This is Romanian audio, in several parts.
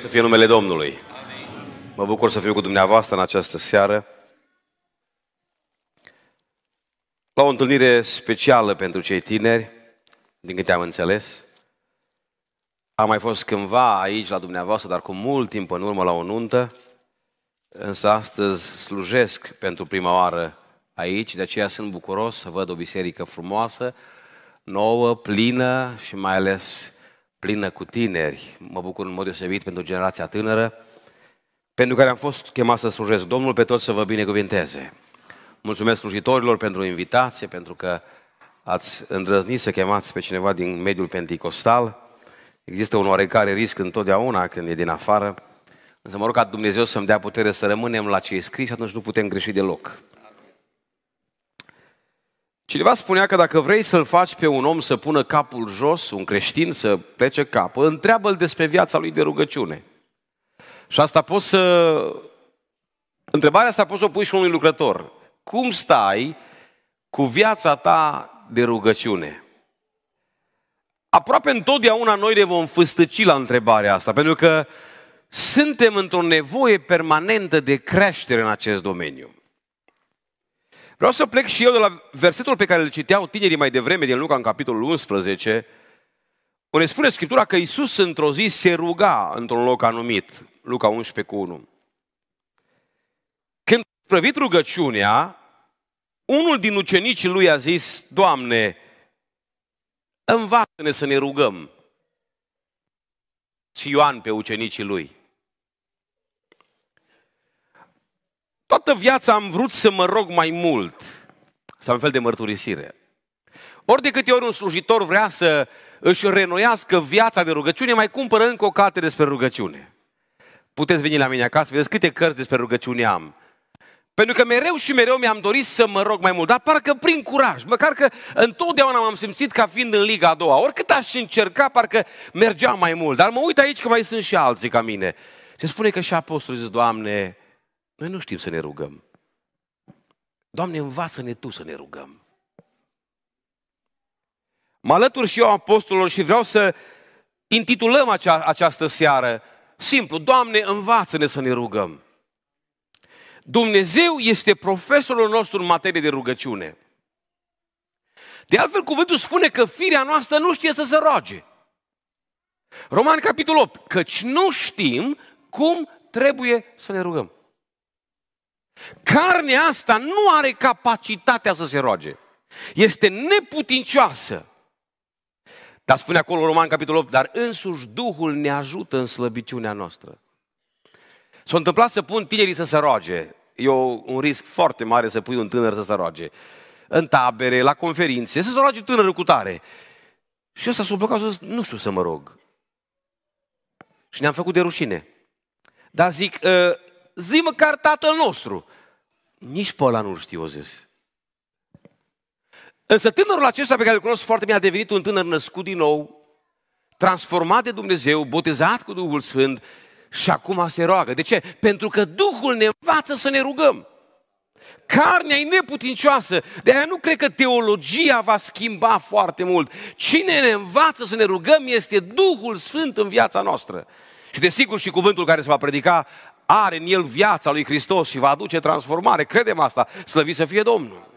Să fie numele Domnului. Mă bucur să fiu cu dumneavoastră în această seară. La o întâlnire specială pentru cei tineri, din câte am înțeles. Am mai fost cândva aici la dumneavoastră, dar cu mult timp în urmă la o nuntă, însă astăzi slujesc pentru prima oară aici, de aceea sunt bucuros să văd o biserică frumoasă, nouă, plină și mai ales plină cu tineri. Mă bucur în mod deosebit pentru generația tânără, pentru care am fost chemat să slujesc Domnul pe toți să vă binecuvinteze. Mulțumesc slujitorilor pentru invitație, pentru că ați îndrăznit să chemați pe cineva din mediul penticostal. Există un oarecare risc întotdeauna când e din afară, însă mă rog ca Dumnezeu să-mi dea putere să rămânem la ce e scris atunci nu putem greși deloc. Cineva spunea că dacă vrei să-l faci pe un om să pună capul jos, un creștin să plece capul, întreabă-l despre viața lui de rugăciune. Și asta poți să... Întrebarea asta poți să o pui și unui lucrător. Cum stai cu viața ta de rugăciune? Aproape întotdeauna noi ne vom fâstăci la întrebarea asta, pentru că suntem într-o nevoie permanentă de creștere în acest domeniu. Vreau să plec și eu de la versetul pe care îl citeau tinerii mai devreme din Luca în capitolul 11, unde spune Scriptura că Iisus într-o zi se ruga într-un loc anumit, Luca 11 cu 1. Când a prăvit rugăciunea, unul din ucenicii lui a zis, Doamne, învață-ne să ne rugăm. Și Ioan pe ucenicii lui. Toată viața am vrut să mă rog mai mult. Să am fel de mărturisire. Ori de câte ori un slujitor vrea să își renoiască viața de rugăciune, mai cumpără încă o carte despre rugăciune. Puteți veni la mine acasă, vedeți câte cărți despre rugăciune am. Pentru că mereu și mereu mi-am dorit să mă rog mai mult, dar parcă prin curaj, măcar că întotdeauna m-am simțit ca fiind în Liga a doua. Oricât aș încerca, parcă mergeam mai mult. Dar mă uit aici că mai sunt și alții ca mine. Se spune că și apostolul zice, Doamne, noi nu știm să ne rugăm. Doamne, învață-ne Tu să ne rugăm. Mă alătur și eu apostolilor și vreau să intitulăm acea, această seară simplu, Doamne, învață-ne să ne rugăm. Dumnezeu este profesorul nostru în materie de rugăciune. De altfel, cuvântul spune că firea noastră nu știe să se roage. Roman capitol 8. Căci nu știm cum trebuie să ne rugăm. Carnea asta nu are capacitatea să se roage. Este neputincioasă. Dar spune acolo Roman, capitolul 8, dar însuși Duhul ne ajută în slăbiciunea noastră. S-a întâmplat să pun tinerii să se roage. E un risc foarte mare să pui un tânăr să se roage. În tabere, la conferințe, să se roage tânărul cu tare. Și ăsta s-a blocat și zis, nu știu să mă rog. Și ne-am făcut de rușine. Dar zic, ă, zi măcar tatăl nostru. Nici pe ăla nu știu, o zis. Însă tânărul acesta pe care îl cunosc foarte bine a devenit un tânăr născut din nou, transformat de Dumnezeu, botezat cu Duhul Sfânt și acum se roagă. De ce? Pentru că Duhul ne învață să ne rugăm. Carnea e neputincioasă, de aia nu cred că teologia va schimba foarte mult. Cine ne învață să ne rugăm este Duhul Sfânt în viața noastră. Și desigur și cuvântul care se va predica are în el viața lui Hristos și va aduce transformare. Credem asta, slăvi să fie Domnul.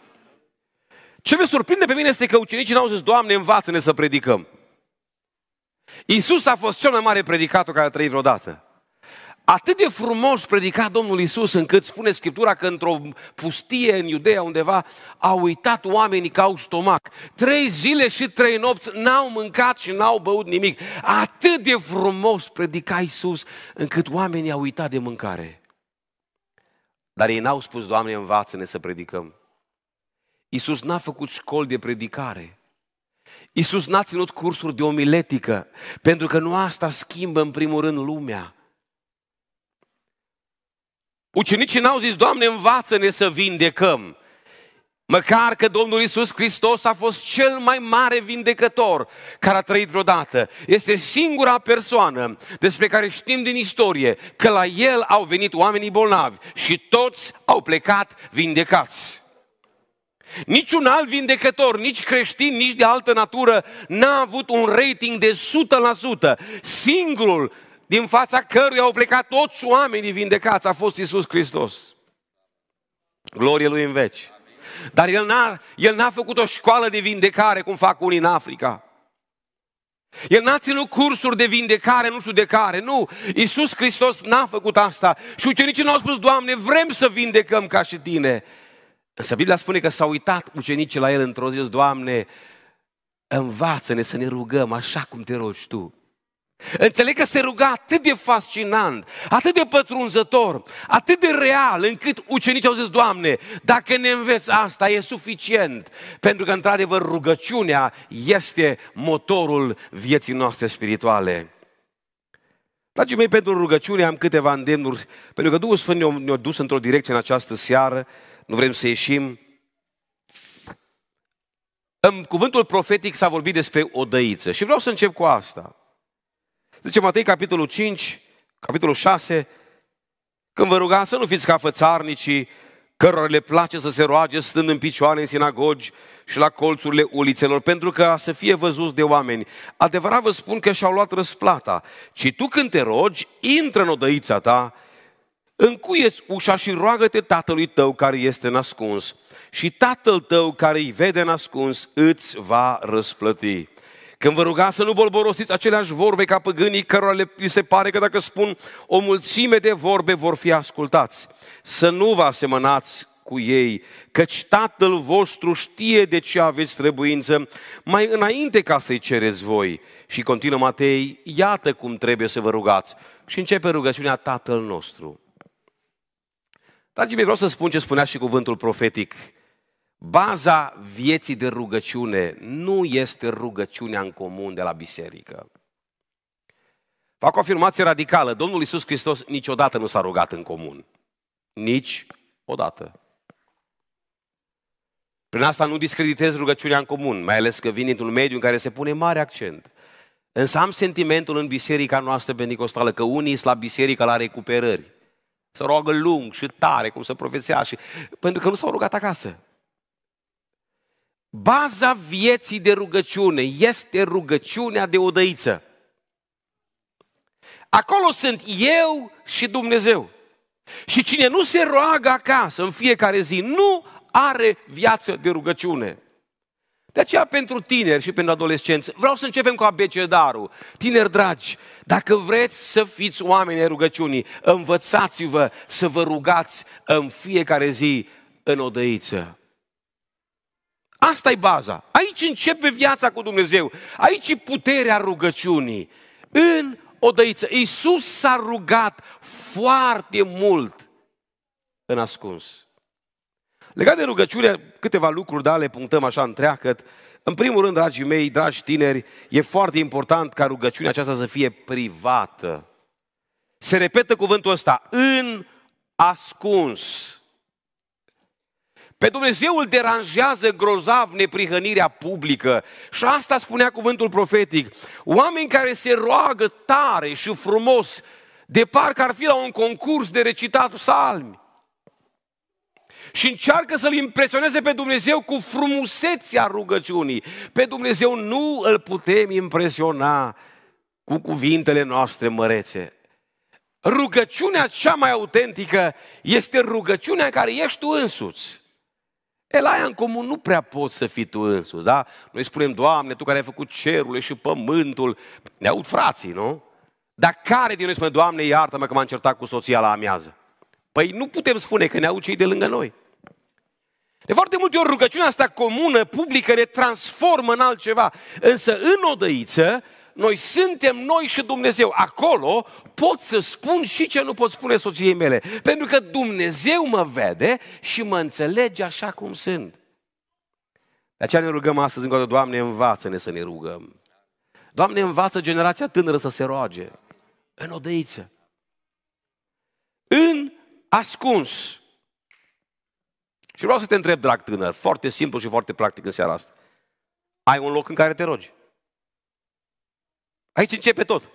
Ce mă surprinde pe mine este că ucenicii n-au zis, Doamne, învață-ne să predicăm. Iisus a fost cel mai mare predicator care a trăit vreodată. Atât de frumos predica Domnul Isus încât spune Scriptura că într-o pustie în Iudeea undeva au uitat oamenii că au stomac. Trei zile și trei nopți n-au mâncat și n-au băut nimic. Atât de frumos predica Isus încât oamenii au uitat de mâncare. Dar ei n-au spus, Doamne, învață-ne să predicăm. Isus n-a făcut școli de predicare. Isus n-a ținut cursuri de omiletică, pentru că nu asta schimbă în primul rând lumea Ucenicii n-au zis, Doamne, învață-ne să vindecăm. Măcar că Domnul Isus Hristos a fost cel mai mare vindecător care a trăit vreodată. Este singura persoană despre care știm din istorie că la el au venit oamenii bolnavi și toți au plecat vindecați. Niciun alt vindecător, nici creștin, nici de altă natură, n-a avut un rating de 100%. Singurul din fața căruia au plecat toți oamenii vindecați, a fost Isus Hristos. Glorie Lui în veci. Dar el n-a, el n-a făcut o școală de vindecare, cum fac unii în Africa. El n-a ținut cursuri de vindecare, nu știu de care, nu. Iisus Hristos n-a făcut asta. Și ucenicii nu au spus, Doamne, vrem să vindecăm ca și Tine. Însă Biblia spune că s-au uitat ucenicii la El într-o zi, Doamne, învață-ne să ne rugăm așa cum Te rogi Tu. Înțeleg că se ruga atât de fascinant, atât de pătrunzător, atât de real, încât ucenicii au zis, Doamne, dacă ne înveți asta, e suficient. Pentru că, într-adevăr, rugăciunea este motorul vieții noastre spirituale. Dragii mei, pentru rugăciune am câteva îndemnuri, pentru că Duhul Sfânt ne-a, ne dus într-o direcție în această seară, nu vrem să ieșim. În cuvântul profetic s-a vorbit despre odăiță și vreau să încep cu asta. Zice Matei, capitolul 5, capitolul 6, când vă rugați să nu fiți ca fățarnicii, cărora le place să se roage stând în picioare în sinagogi și la colțurile ulițelor, pentru că să fie văzuți de oameni. Adevărat vă spun că și-au luat răsplata, ci tu când te rogi, intră în odăița ta, încuieți ușa și roagă-te tatălui tău care este nascuns. Și tatăl tău care îi vede nascuns îți va răsplăti. Când vă rugați să nu bolborosiți aceleași vorbe ca păgânii cărora le, se pare că dacă spun o mulțime de vorbe vor fi ascultați. Să nu vă asemănați cu ei, căci Tatăl vostru știe de ce aveți trebuință mai înainte ca să-i cereți voi. Și continuă Matei, iată cum trebuie să vă rugați. Și începe rugăciunea Tatăl nostru. Dragii mei, vreau să spun ce spunea și cuvântul profetic Baza vieții de rugăciune nu este rugăciunea în comun de la biserică. Fac o afirmație radicală. Domnul Iisus Hristos niciodată nu s-a rugat în comun. Nici odată. Prin asta nu discreditez rugăciunea în comun, mai ales că vin dintr-un mediu în care se pune mare accent. Însă am sentimentul în biserica noastră benicostală că unii sunt la biserică la recuperări. Să roagă lung și tare, cum să profețea și... Pentru că nu s-au rugat acasă. Baza vieții de rugăciune este rugăciunea de odăiță. Acolo sunt eu și Dumnezeu. Și cine nu se roagă acasă în fiecare zi, nu are viață de rugăciune. De aceea, pentru tineri și pentru adolescenți, vreau să începem cu abecedarul. Tineri dragi, dacă vreți să fiți oameni ai rugăciunii, învățați-vă să vă rugați în fiecare zi în odăiță. Asta e baza. Aici începe viața cu Dumnezeu. Aici e puterea rugăciunii. În odăiță. Iisus s-a rugat foarte mult în ascuns. Legat de rugăciune, câteva lucruri, da, le punctăm așa întreagăt. În primul rând, dragii mei, dragi tineri, e foarte important ca rugăciunea aceasta să fie privată. Se repetă cuvântul ăsta, în ascuns. Pe Dumnezeu îl deranjează grozav neprihănirea publică. Și asta spunea cuvântul profetic. Oameni care se roagă tare și frumos, de parcă ar fi la un concurs de recitat psalmi. Și încearcă să-L impresioneze pe Dumnezeu cu frumusețea rugăciunii. Pe Dumnezeu nu îl putem impresiona cu cuvintele noastre mărețe. Rugăciunea cea mai autentică este rugăciunea în care ești tu însuți. El aia în comun nu prea poți să fii tu însuți, da? Noi spunem, Doamne, Tu care ai făcut cerul și pământul, ne aud frații, nu? Dar care din noi spune, Doamne, iartă-mă că m-am certat cu soția la amiază? Păi nu putem spune că ne aud cei de lângă noi. De foarte multe ori rugăciunea asta comună, publică, ne transformă în altceva. Însă în odăiță noi suntem noi și Dumnezeu. Acolo pot să spun și ce nu pot spune soției mele. Pentru că Dumnezeu mă vede și mă înțelege așa cum sunt. De aceea ne rugăm astăzi încă o dată, Doamne, învață-ne să ne rugăm. Doamne, învață generația tânără să se roage. În odăiță. În ascuns. Și vreau să te întreb, drag tânăr, foarte simplu și foarte practic în seara asta. Ai un loc în care te rogi. Aici începe tot.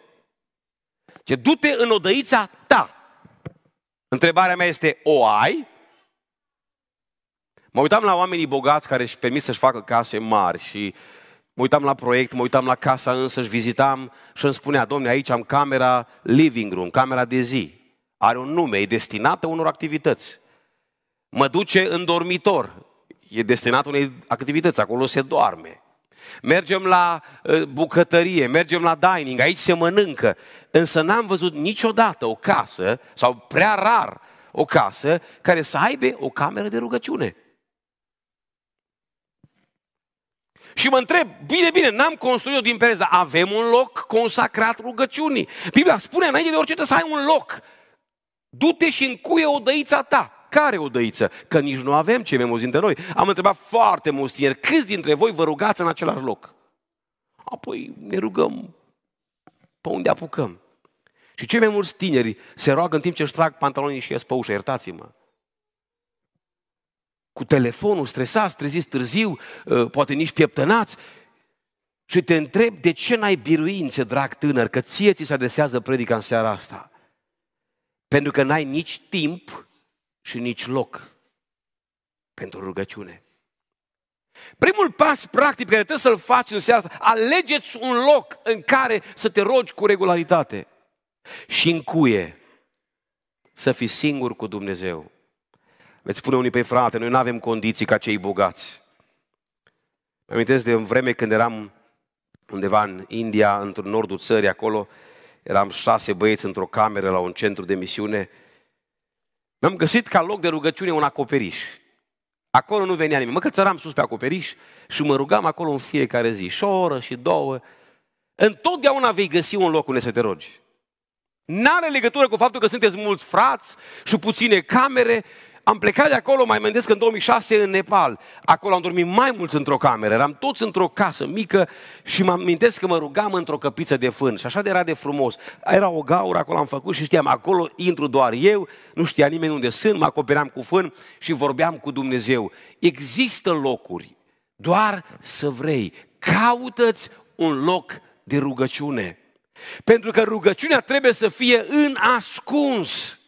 Ce du-te în odăița ta. Întrebarea mea este, o ai? Mă uitam la oamenii bogați care își permit să-și facă case mari și mă uitam la proiect, mă uitam la casa însă, își vizitam și îmi spunea, domne, aici am camera living room, camera de zi. Are un nume, e destinată unor activități. Mă duce în dormitor, e destinat unei activități, acolo se doarme mergem la uh, bucătărie, mergem la dining, aici se mănâncă. Însă n-am văzut niciodată o casă, sau prea rar o casă, care să aibă o cameră de rugăciune. Și mă întreb, bine, bine, n-am construit-o din pereza, avem un loc consacrat rugăciunii. Biblia spune înainte de orice să ai un loc. Du-te și încuie dăița ta care odăiță? Că nici nu avem cei mai mulți dintre noi. Am întrebat foarte mulți tineri, câți dintre voi vă rugați în același loc? Apoi ne rugăm pe unde apucăm. Și cei mai mulți tineri se roagă în timp ce își trag pantalonii și ies pe ușă, iertați-mă. Cu telefonul stresați, treziți târziu, ă, poate nici pieptănați. Și te întreb de ce n-ai biruințe, drag tânăr, că ție ți se adresează predica în seara asta. Pentru că n-ai nici timp și nici loc pentru rugăciune. Primul pas practic pe care trebuie să-l faci în seara asta, alegeți un loc în care să te rogi cu regularitate și în cuie să fii singur cu Dumnezeu. Veți spune unii pe păi, frate, noi nu avem condiții ca cei bogați. Mă amintesc de în vreme când eram undeva în India, într-un nordul țării, acolo, eram șase băieți într-o cameră la un centru de misiune mi-am găsit ca loc de rugăciune un acoperiș. Acolo nu venea nimeni. Mă cățăram sus pe acoperiș și mă rugam acolo în fiecare zi. Și o oră și două. Întotdeauna vei găsi un loc unde să te rogi. N-are legătură cu faptul că sunteți mulți frați și puține camere am plecat de acolo, mai mândesc în 2006, în Nepal. Acolo am dormit mai mult într-o cameră. Eram toți într-o casă mică și mă amintesc că mă rugam într-o căpiță de fân. Și așa de era de frumos. Era o gaură, acolo am făcut și știam, acolo intru doar eu, nu știa nimeni unde sunt, mă acopeream cu fân și vorbeam cu Dumnezeu. Există locuri, doar să vrei. Caută-ți un loc de rugăciune. Pentru că rugăciunea trebuie să fie în ascuns.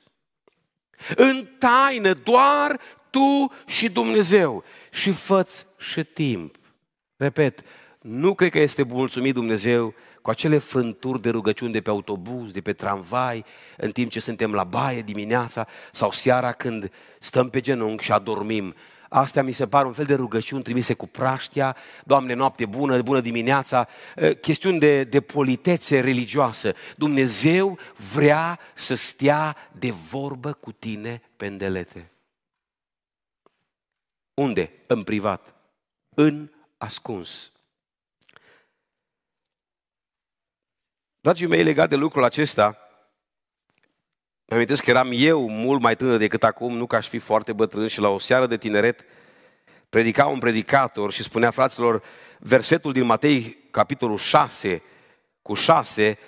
În taină, doar tu și Dumnezeu. Și făți și timp. Repet, nu cred că este mulțumit Dumnezeu cu acele fânturi de rugăciuni de pe autobuz, de pe tramvai, în timp ce suntem la baie dimineața sau seara când stăm pe genunchi și adormim Astea mi se par un fel de rugăciuni trimise cu praștia, Doamne, noapte bună, bună dimineața, ă, chestiuni de, de politețe religioasă. Dumnezeu vrea să stea de vorbă cu tine pendelete. Unde? În privat. În ascuns. Dragii mei, legat de lucrul acesta, îmi amintesc că eram eu mult mai tânăr decât acum, nu că aș fi foarte bătrân și la o seară de tineret predica un predicator și spunea fraților versetul din Matei, capitolul 6, cu 6,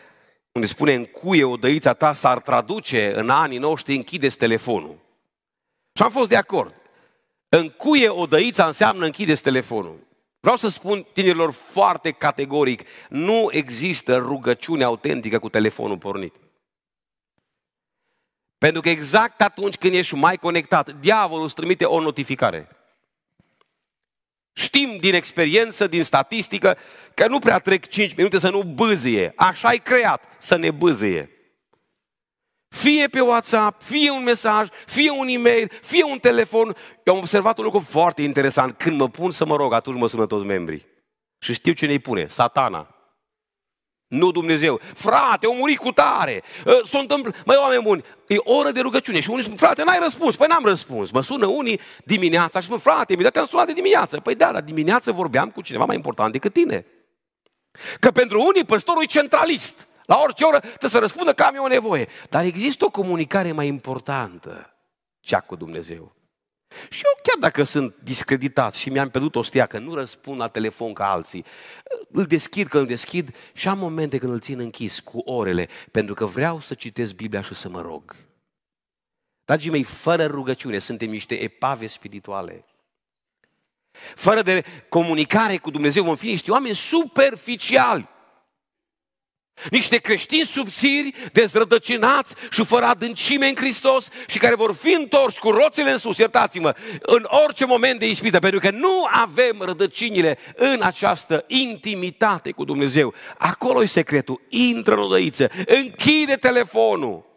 unde spune în cuie dăița ta s-ar traduce în anii noștri, închideți telefonul. Și am fost de acord. În cuie odăița înseamnă închideți telefonul. Vreau să spun tinerilor foarte categoric, nu există rugăciune autentică cu telefonul pornit. Pentru că exact atunci când ești mai conectat, diavolul îți trimite o notificare. Știm din experiență, din statistică, că nu prea trec 5 minute să nu bâzie. așa ai creat, să ne bâzie. Fie pe WhatsApp, fie un mesaj, fie un e-mail, fie un telefon. Eu am observat un lucru foarte interesant. Când mă pun să mă rog, atunci mă sună toți membrii. Și știu ne-i pune, satana. Nu Dumnezeu. Frate, o muri cu tare. Ă, Sunt întâmplă... oameni buni, e oră de rugăciune și unii spun, frate, n-ai răspuns. Păi n-am răspuns. Mă sună unii dimineața și spun, frate, mi a dat sunat de dimineață. Păi da, la dimineață vorbeam cu cineva mai important decât tine. Că pentru unii păstorul e centralist. La orice oră trebuie să răspundă că am eu o nevoie. Dar există o comunicare mai importantă, cea cu Dumnezeu. Și eu, chiar dacă sunt discreditat și mi-am pierdut o stea, că nu răspund la telefon ca alții, îl deschid că îl deschid și am momente când îl țin închis cu orele, pentru că vreau să citesc Biblia și să mă rog. Dragii mei, fără rugăciune suntem niște epave spirituale. Fără de comunicare cu Dumnezeu vom fi niște oameni superficiali. Niște creștini subțiri, dezrădăcinați și fără adâncime în Hristos și care vor fi întorși cu roțile în sus, iertați-mă, în orice moment de ispită, pentru că nu avem rădăcinile în această intimitate cu Dumnezeu. Acolo e secretul, intră în odăiță, închide telefonul,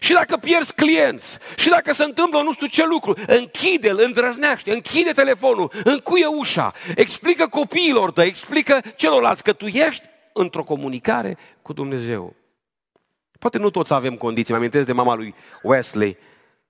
Și dacă pierzi clienți, și dacă se întâmplă nu știu ce lucru, închide-l, îndrăznește, închide telefonul, încuie ușa, explică copiilor tăi, explică celorlalți că tu ești într-o comunicare cu Dumnezeu. Poate nu toți avem condiții. Mă amintesc de mama lui Wesley,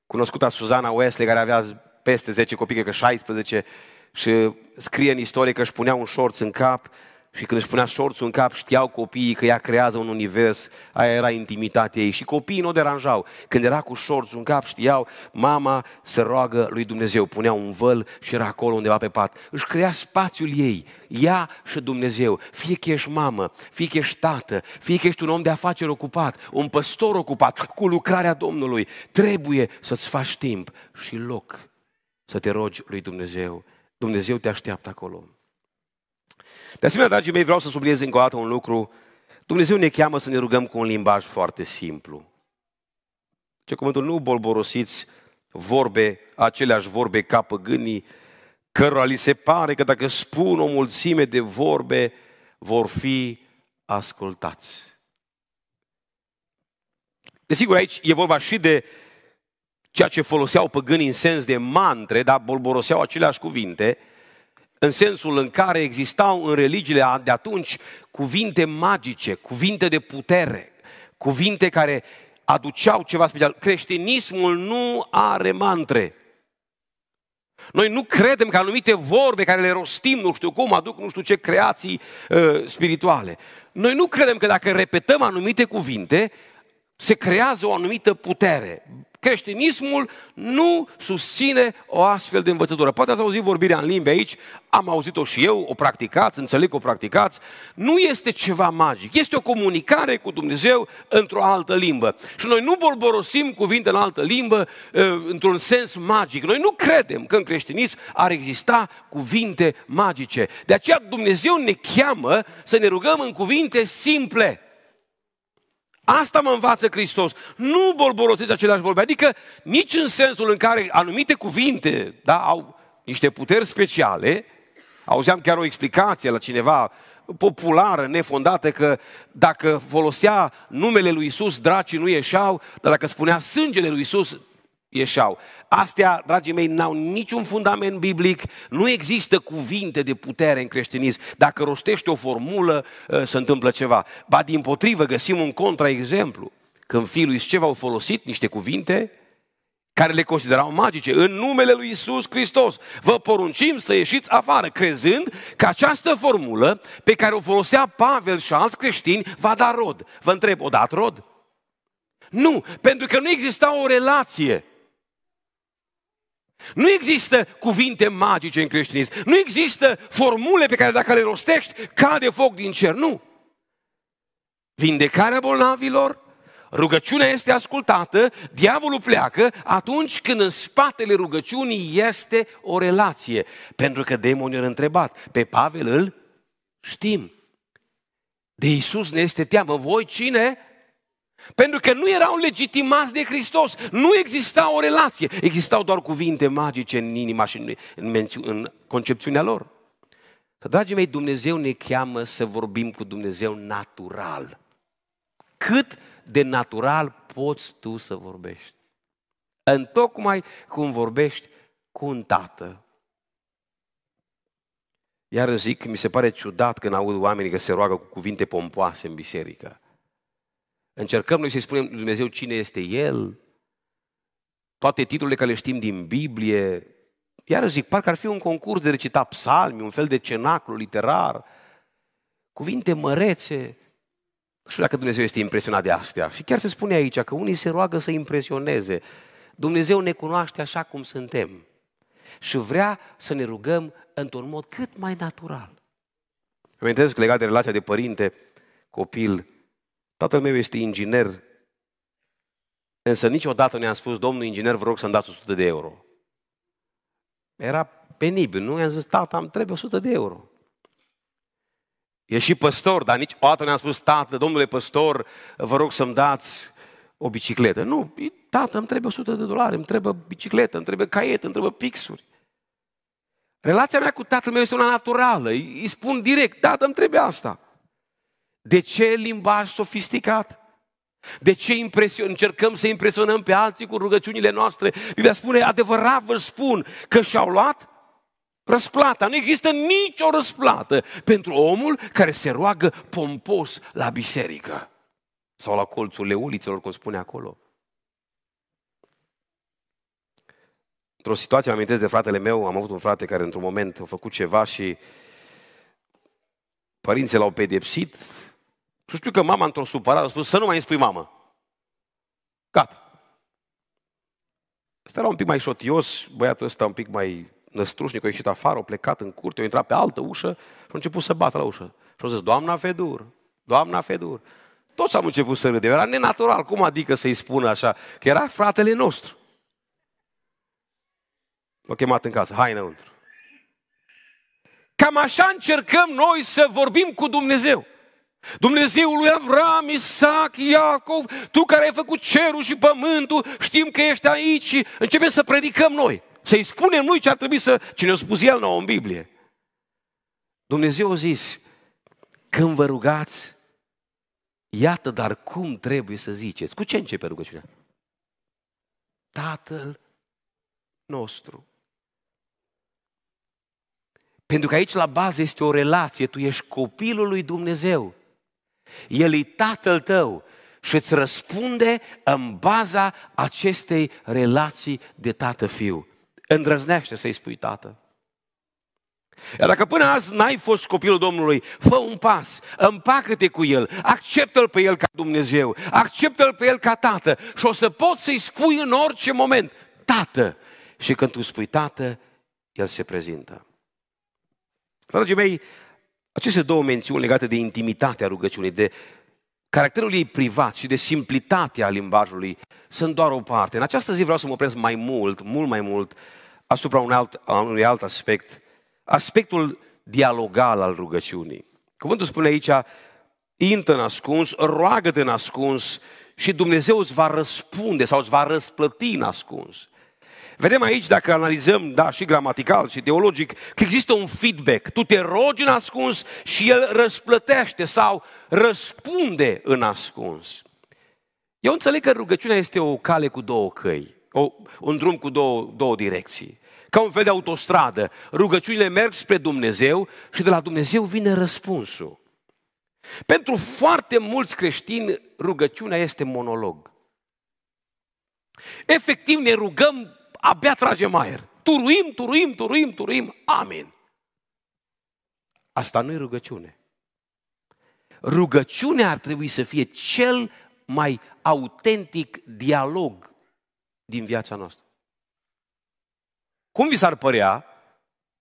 cunoscuta Suzana Wesley, care avea peste 10 copii, că 16, și scrie în istorie că își punea un șorț în cap și când își punea șorțul în cap, știau copiii că ea creează un univers, aia era intimitatea ei. Și copiii nu o deranjau. Când era cu șorțul în cap, știau, mama se roagă lui Dumnezeu. Punea un văl și era acolo undeva pe pat. Își crea spațiul ei, ea și Dumnezeu. Fie că ești mamă, fie că ești tată, fie că ești un om de afaceri ocupat, un păstor ocupat cu lucrarea Domnului, trebuie să-ți faci timp și loc să te rogi lui Dumnezeu. Dumnezeu te așteaptă acolo. De asemenea, dragii mei, vreau să subliniez încă o dată un lucru. Dumnezeu ne cheamă să ne rugăm cu un limbaj foarte simplu. Ce cuvântul, nu bolborosiți vorbe, aceleași vorbe ca păgânii, cărora li se pare că dacă spun o mulțime de vorbe, vor fi ascultați. Desigur, aici e vorba și de ceea ce foloseau păgânii în sens de mantre, dar bolboroseau aceleași cuvinte – în sensul în care existau în religiile de atunci cuvinte magice, cuvinte de putere, cuvinte care aduceau ceva special. Creștinismul nu are mantre. Noi nu credem că anumite vorbe care le rostim, nu știu cum, aduc nu știu ce creații uh, spirituale. Noi nu credem că dacă repetăm anumite cuvinte, se creează o anumită putere. Creștinismul nu susține o astfel de învățătură. Poate ați auzit vorbirea în limbi aici, am auzit-o și eu, o practicați, înțeleg că o practicați. Nu este ceva magic, este o comunicare cu Dumnezeu într-o altă limbă. Și noi nu bolborosim cuvinte în altă limbă ă, într-un sens magic. Noi nu credem că în creștinism ar exista cuvinte magice. De aceea Dumnezeu ne cheamă să ne rugăm în cuvinte simple. Asta mă învață Hristos. Nu bolborosesc aceleași vorbe. Adică nici în sensul în care anumite cuvinte da, au niște puteri speciale, auzeam chiar o explicație la cineva populară, nefondată, că dacă folosea numele lui Isus, dracii nu ieșeau, dar dacă spunea sângele lui Isus, ieșeau. Astea, dragii mei, n-au niciun fundament biblic, nu există cuvinte de putere în creștinism. Dacă rostești o formulă, ă, se întâmplă ceva. Ba din potrivă, găsim un contraexemplu. Când fiul lui Isceva au folosit niște cuvinte care le considerau magice. În numele lui Isus Hristos vă poruncim să ieșiți afară, crezând că această formulă pe care o folosea Pavel și alți creștini va da rod. Vă întreb, o dat rod? Nu, pentru că nu exista o relație nu există cuvinte magice în creștinism. Nu există formule pe care dacă le rostești, cade foc din cer. Nu. Vindecarea bolnavilor, rugăciunea este ascultată, diavolul pleacă atunci când în spatele rugăciunii este o relație. Pentru că demonii au întrebat, pe Pavel îl știm. De Iisus ne este teamă. Voi cine? Pentru că nu erau legitimați de Hristos, nu exista o relație, existau doar cuvinte magice în inima și în, mențiu, în concepțiunea lor. Dragii mei, Dumnezeu ne cheamă să vorbim cu Dumnezeu natural. Cât de natural poți tu să vorbești? Întocmai cum vorbești cu un tată. Iar zic, mi se pare ciudat când aud oamenii că se roagă cu cuvinte pompoase în biserică. Încercăm noi să-i spunem lui Dumnezeu cine este El, toate titlurile care le știm din Biblie. Iar zic, parcă ar fi un concurs de recita psalmi, un fel de cenaclu literar, cuvinte mărețe. Nu știu dacă Dumnezeu este impresionat de astea. Și chiar se spune aici că unii se roagă să impresioneze. Dumnezeu ne cunoaște așa cum suntem și vrea să ne rugăm într-un mod cât mai natural. Amintesc legat de relația de părinte, copil, Tatăl meu este inginer, însă niciodată nu i-am spus, domnul inginer, vă rog să-mi dați 100 de euro. Era penibil, nu? I-am zis, tată, am trebuie 100 de euro. E și păstor, dar nici o dată am spus, tată, domnule păstor, vă rog să-mi dați o bicicletă. Nu, tată, îmi trebuie 100 de dolari, îmi trebuie bicicletă, îmi trebuie caiet, îmi trebuie pixuri. Relația mea cu tatăl meu este una naturală. Îi spun direct, tată, îmi trebuie asta. De ce limbaj sofisticat? De ce impresion, încercăm să impresionăm pe alții cu rugăciunile noastre? Biblia spune, adevărat vă spun că și-au luat răsplata. Nu există nicio răsplată pentru omul care se roagă pompos la biserică sau la colțurile ulițelor, cum spune acolo. Într-o situație, am amintesc de fratele meu, am avut un frate care într-un moment a făcut ceva și părinții l-au pedepsit, și știu că mama, într-o supărare, a spus să nu mai îmi spui mamă. Gata. Asta era un pic mai șotios, băiatul ăsta un pic mai năstrușnic, a ieșit afară, a plecat în curte, a intrat pe altă ușă și a început să bată la ușă. Și a zis, doamna Fedur, doamna Fedur. Toți am început să râdem, era nenatural, cum adică să-i spună așa, că era fratele nostru. L-a chemat în casă, hai înăuntru. Cam așa încercăm noi să vorbim cu Dumnezeu. Dumnezeul lui Avram, Isaac, Iacov, tu care ai făcut cerul și pământul, știm că ești aici și începem să predicăm noi. Să-i spunem noi ce ar trebui să... Ce ne-a spus el nouă în Biblie. Dumnezeu a zis, când vă rugați, iată dar cum trebuie să ziceți. Cu ce începe rugăciunea? Tatăl nostru. Pentru că aici la bază este o relație, tu ești copilul lui Dumnezeu. El e tatăl tău și îți răspunde în baza acestei relații de tată-fiu. Îndrăznește să-i spui tată. Iar dacă până azi n-ai fost copilul Domnului, fă un pas, împacă-te cu El, acceptă-L pe El ca Dumnezeu, acceptă-L pe El ca Tată și o să poți să-i spui în orice moment, Tată. Și când tu spui Tată, El se prezintă. Dragii mei, aceste două mențiuni legate de intimitatea rugăciunii, de caracterul ei privat și de simplitatea limbajului sunt doar o parte. În această zi vreau să mă opresc mai mult, mult mai mult, asupra unui alt, unui alt aspect, aspectul dialogal al rugăciunii. Cuvântul spune aici, intră în ascuns, roagă-te în ascuns și Dumnezeu îți va răspunde sau îți va răsplăti în ascuns. Vedem aici, dacă analizăm, da, și gramatical și teologic, că există un feedback. Tu te rogi în ascuns și el răsplătește sau răspunde în ascuns. Eu înțeleg că rugăciunea este o cale cu două căi, o, un drum cu două, două direcții. Ca un fel de autostradă. Rugăciunile merg spre Dumnezeu și de la Dumnezeu vine răspunsul. Pentru foarte mulți creștini, rugăciunea este monolog. Efectiv, ne rugăm abia tragem aer. Turuim, turuim, turuim, turuim, amin. Asta nu e rugăciune. Rugăciunea ar trebui să fie cel mai autentic dialog din viața noastră. Cum vi s-ar părea,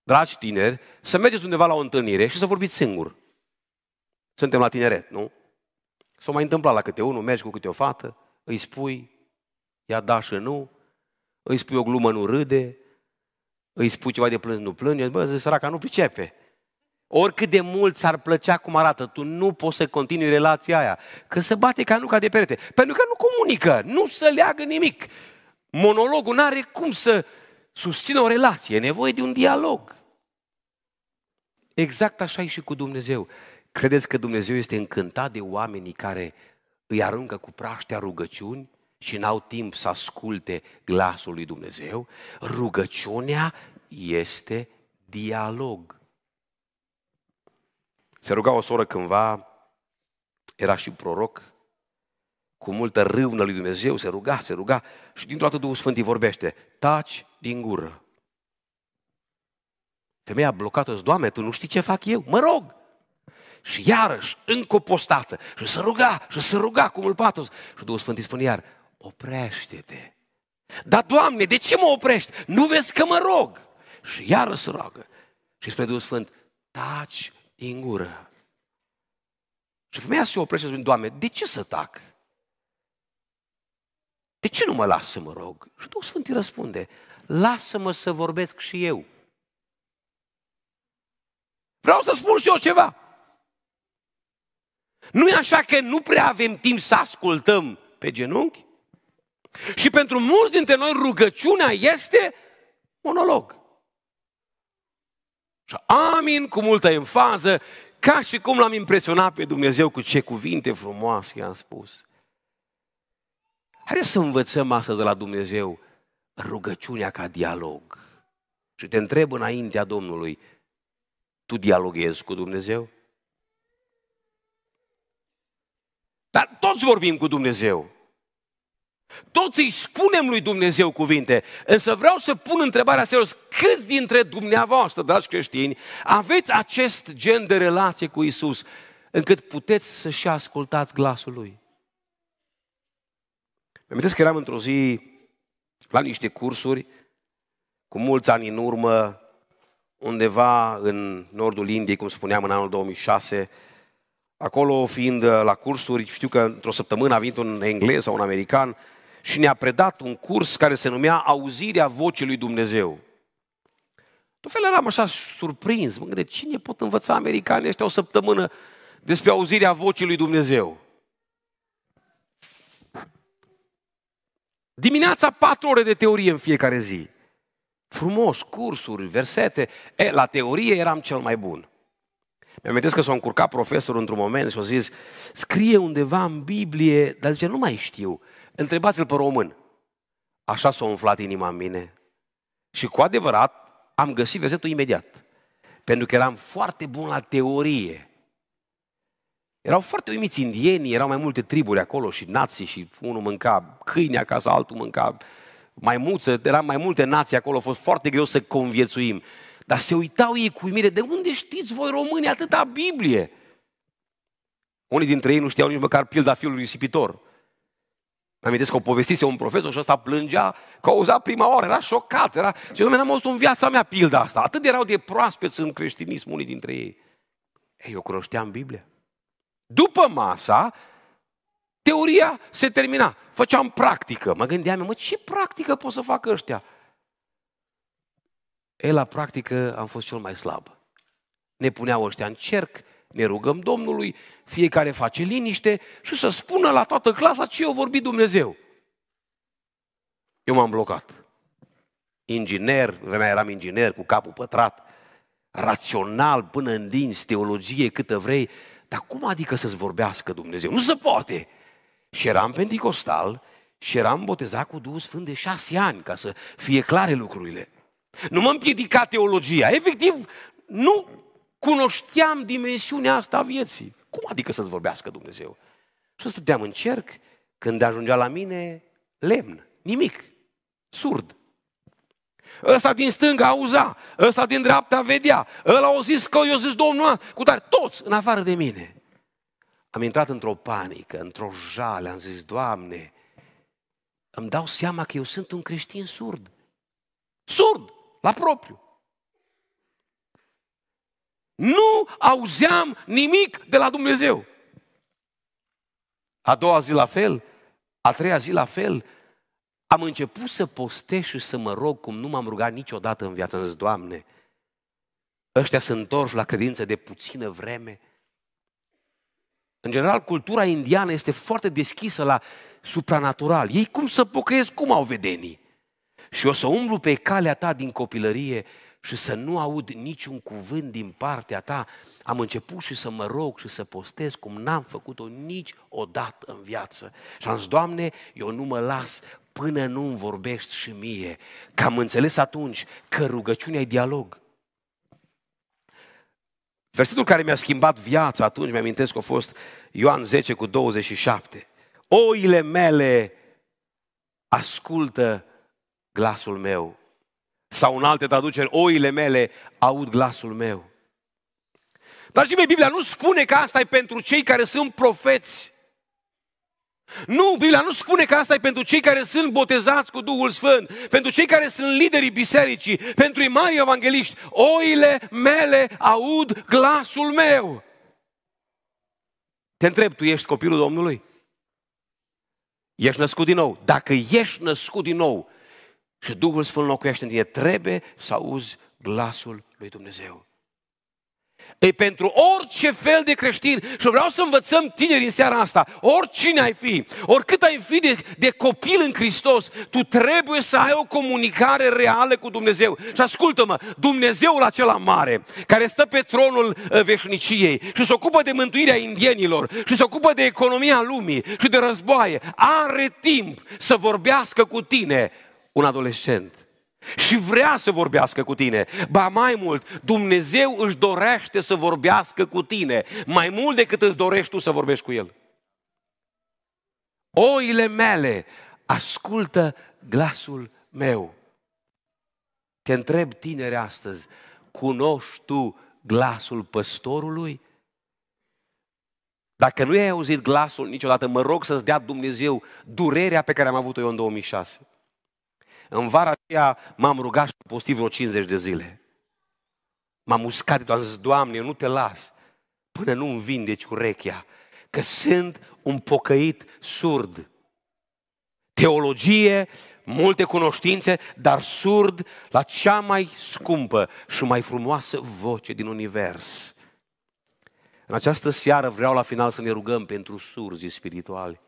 dragi tineri, să mergeți undeva la o întâlnire și să vorbiți singur? Suntem la tineret, nu? S-o mai întâmplat la câte unul, mergi cu câte o fată, îi spui, ea da și nu, îi spui o glumă, nu râde, îi spui ceva de plâns, nu plânge, bă, zice, săraca, nu pricepe. Oricât de mult ți-ar plăcea cum arată, tu nu poți să continui relația aia. Că se bate ca ca de perete. Pentru că nu comunică, nu se leagă nimic. Monologul nu are cum să susțină o relație, e nevoie de un dialog. Exact așa e și cu Dumnezeu. Credeți că Dumnezeu este încântat de oamenii care îi aruncă cu praștea rugăciuni? și n-au timp să asculte glasul lui Dumnezeu, rugăciunea este dialog. Se ruga o soră cândva, era și proroc, cu multă râvnă lui Dumnezeu, se ruga, se ruga și dintr-o dată Duhul Sfânt îi vorbește, taci din gură. Femeia blocată, Doamne, tu nu știi ce fac eu, mă rog! Și iarăși, încă o postată, și să ruga, și să ruga cu mult patos. Și Duhul Sfânt îi spune iar, oprește-te. Dar, Doamne, de ce mă oprești? Nu vezi că mă rog? Și iară se roagă. Și spre Duhul Sfânt, taci din gură. Și femeia se oprește și spune, Doamne, de ce să tac? De ce nu mă las să mă rog? Și Duhul Sfânt îi răspunde, lasă-mă să vorbesc și eu. Vreau să spun și eu ceva. Nu e așa că nu prea avem timp să ascultăm pe genunchi? Și pentru mulți dintre noi rugăciunea este monolog. Și amin cu multă enfază, ca și cum l-am impresionat pe Dumnezeu cu ce cuvinte frumoase i-am spus. Haideți să învățăm astăzi de la Dumnezeu rugăciunea ca dialog. Și te întreb înaintea Domnului, tu dialoghezi cu Dumnezeu? Dar toți vorbim cu Dumnezeu. Toți îi spunem lui Dumnezeu cuvinte, însă vreau să pun întrebarea serios, câți dintre dumneavoastră, dragi creștini, aveți acest gen de relație cu Isus, încât puteți să și ascultați glasul Lui? Mă amintesc că eram într-o zi la niște cursuri, cu mulți ani în urmă, undeva în nordul Indiei, cum spuneam, în anul 2006, acolo fiind la cursuri, știu că într-o săptămână a venit un englez sau un american și ne-a predat un curs care se numea Auzirea Vocii lui Dumnezeu. Tot felul eram așa surprins, mă gândesc, cine pot învăța americanii ăștia o săptămână despre auzirea vocii lui Dumnezeu? Dimineața patru ore de teorie în fiecare zi. Frumos, cursuri, versete. E, la teorie eram cel mai bun. Mi-am amintesc că s-a încurcat profesorul într-un moment și a zis, scrie undeva în Biblie, dar zice, nu mai știu. Întrebați-l pe român. Așa s-a umflat inima în mine. Și cu adevărat am găsit versetul imediat. Pentru că eram foarte bun la teorie. Erau foarte uimiți indienii, erau mai multe triburi acolo și nații și unul mânca câine acasă, altul mânca maimuță, erau mai multe nații acolo, a fost foarte greu să conviețuim. Dar se uitau ei cu uimire, de unde știți voi români atâta Biblie? Unii dintre ei nu știau nici măcar pilda fiului risipitor. Amintesc că o povestise un profesor și ăsta plângea că auza prima oară, era șocat, era... Și domnule, n-am auzit în viața mea pilda asta. Atât de erau de proaspeți în creștinism unii dintre ei. Ei, eu cunoșteam Biblia. După masa, teoria se termina. Făceam practică. Mă gândeam, mă, ce practică pot să fac ăștia? Ei, la practică am fost cel mai slab. Ne puneau ăștia în cerc, ne rugăm Domnului, fiecare face liniște și să spună la toată clasa ce a vorbit Dumnezeu. Eu m-am blocat. Inginer, vremea eram inginer cu capul pătrat, rațional până în dinți, teologie câtă vrei, dar cum adică să-ți vorbească Dumnezeu? Nu se poate! Și eram pentecostal și eram botezat cu Duhul Sfânt de șase ani, ca să fie clare lucrurile. Nu m-am m-am împiedica teologia. Efectiv, nu Cunoșteam dimensiunea asta a vieții. Cum adică să-ți vorbească Dumnezeu? Și stăteam în cerc, când ajungea la mine, lemn, nimic, surd. Ăsta din stânga auza, ăsta din dreapta vedea, ăla au zis că eu zis domnul cu tare, toți în afară de mine. Am intrat într-o panică, într-o jale, am zis, Doamne, îmi dau seama că eu sunt un creștin surd. Surd, la propriu. Nu auzeam nimic de la Dumnezeu. A doua zi la fel, a treia zi la fel, am început să postez și să mă rog cum nu m-am rugat niciodată în viață. zis, Doamne, ăștia se întorși la credință de puțină vreme. În general, cultura indiană este foarte deschisă la supranatural. Ei cum să pocăiesc, cum au vedenii. Și o să umblu pe calea ta din copilărie și să nu aud niciun cuvânt din partea ta, am început și să mă rog și să postez cum n-am făcut-o nici odată în viață. Și am zis, Doamne, eu nu mă las până nu îmi vorbești și mie, că am înțeles atunci că rugăciunea e dialog. Versetul care mi-a schimbat viața atunci, mi am că a fost Ioan 10 cu 27. Oile mele ascultă glasul meu sau în alte traduceri, oile mele aud glasul meu. Dragii mei, Biblia nu spune că asta e pentru cei care sunt profeți. Nu, Biblia nu spune că asta e pentru cei care sunt botezați cu Duhul Sfânt, pentru cei care sunt liderii bisericii, pentru mari evangeliști. Oile mele aud glasul meu. Te întreb, tu ești copilul Domnului? Ești născut din nou. Dacă ești născut din nou, și Duhul Sfânt locuiește în tine. Trebuie să auzi glasul lui Dumnezeu. E pentru orice fel de creștin și vreau să învățăm tineri în seara asta, oricine ai fi, oricât ai fi de, de copil în Hristos, tu trebuie să ai o comunicare reală cu Dumnezeu. Și ascultă-mă, Dumnezeul acela mare, care stă pe tronul uh, veșniciei și se ocupă de mântuirea indienilor și se ocupă de economia lumii și de războaie, are timp să vorbească cu tine un adolescent și vrea să vorbească cu tine. Ba mai mult, Dumnezeu își dorește să vorbească cu tine, mai mult decât îți dorești tu să vorbești cu El. Oile mele, ascultă glasul meu. Te întreb, tineri astăzi, cunoști tu glasul păstorului? Dacă nu ai auzit glasul niciodată, mă rog să-ți dea Dumnezeu durerea pe care am avut-o eu în 2006. În vara aceea m-am rugat și postit vreo 50 de zile. M-am uscat, doar zis, Doamne, eu nu te las până nu-mi vindeci urechea, că sunt un pocăit surd. Teologie, multe cunoștințe, dar surd la cea mai scumpă și mai frumoasă voce din univers. În această seară vreau la final să ne rugăm pentru surzi spirituali.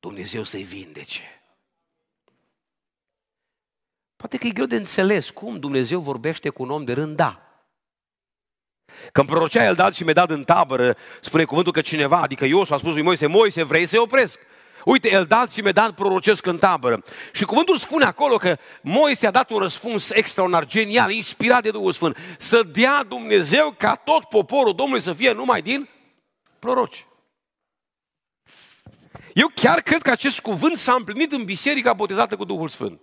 Dumnezeu să-i vindece. Poate că e greu de înțeles cum Dumnezeu vorbește cu un om de rând, da. Când prorocea el dat și mi-a dat în tabără, spune cuvântul că cineva, adică eu, a spus lui Moise, Moise, vrei să-i opresc? Uite, el dat și mi-a dat prorocesc în tabără. Și cuvântul spune acolo că Moise a dat un răspuns extraordinar, genial, inspirat de Duhul Sfânt. Să dea Dumnezeu ca tot poporul Domnului să fie numai din proroci. Eu chiar cred că acest cuvânt s-a împlinit în biserica botezată cu Duhul Sfânt.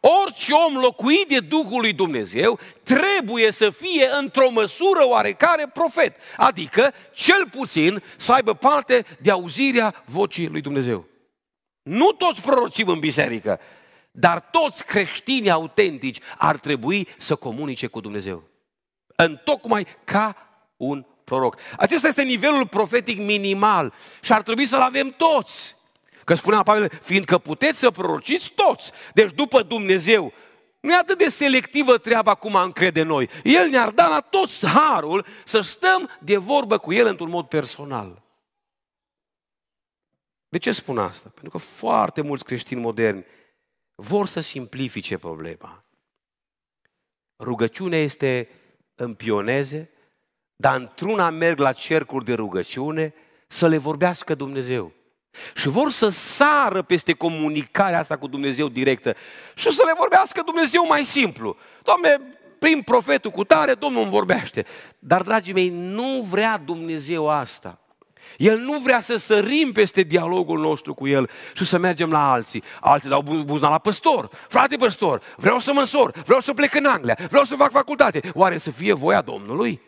Orice om locuit de Duhul lui Dumnezeu trebuie să fie într-o măsură oarecare profet, adică cel puțin să aibă parte de auzirea vocii lui Dumnezeu. Nu toți prorocim în biserică, dar toți creștinii autentici ar trebui să comunice cu Dumnezeu. în tocmai ca un proroc. Acesta este nivelul profetic minimal și ar trebui să-l avem toți. Că spunea Pavel, fiindcă puteți să prorociți toți. Deci după Dumnezeu, nu e atât de selectivă treaba cum am crede noi. El ne-ar da la toți harul să stăm de vorbă cu El într-un mod personal. De ce spun asta? Pentru că foarte mulți creștini moderni vor să simplifice problema. Rugăciunea este în pioneze, dar într-una merg la cercuri de rugăciune să le vorbească Dumnezeu. Și vor să sară peste comunicarea asta cu Dumnezeu directă. Și să le vorbească Dumnezeu mai simplu. Doamne, prin profetul cu tare, Domnul îmi vorbește. Dar, dragii mei, nu vrea Dumnezeu asta. El nu vrea să sărim peste dialogul nostru cu El și să mergem la alții. Alții dau buzna la păstor. Frate păstor, vreau să mă însor, vreau să plec în Anglia, vreau să fac facultate. Oare să fie voia Domnului?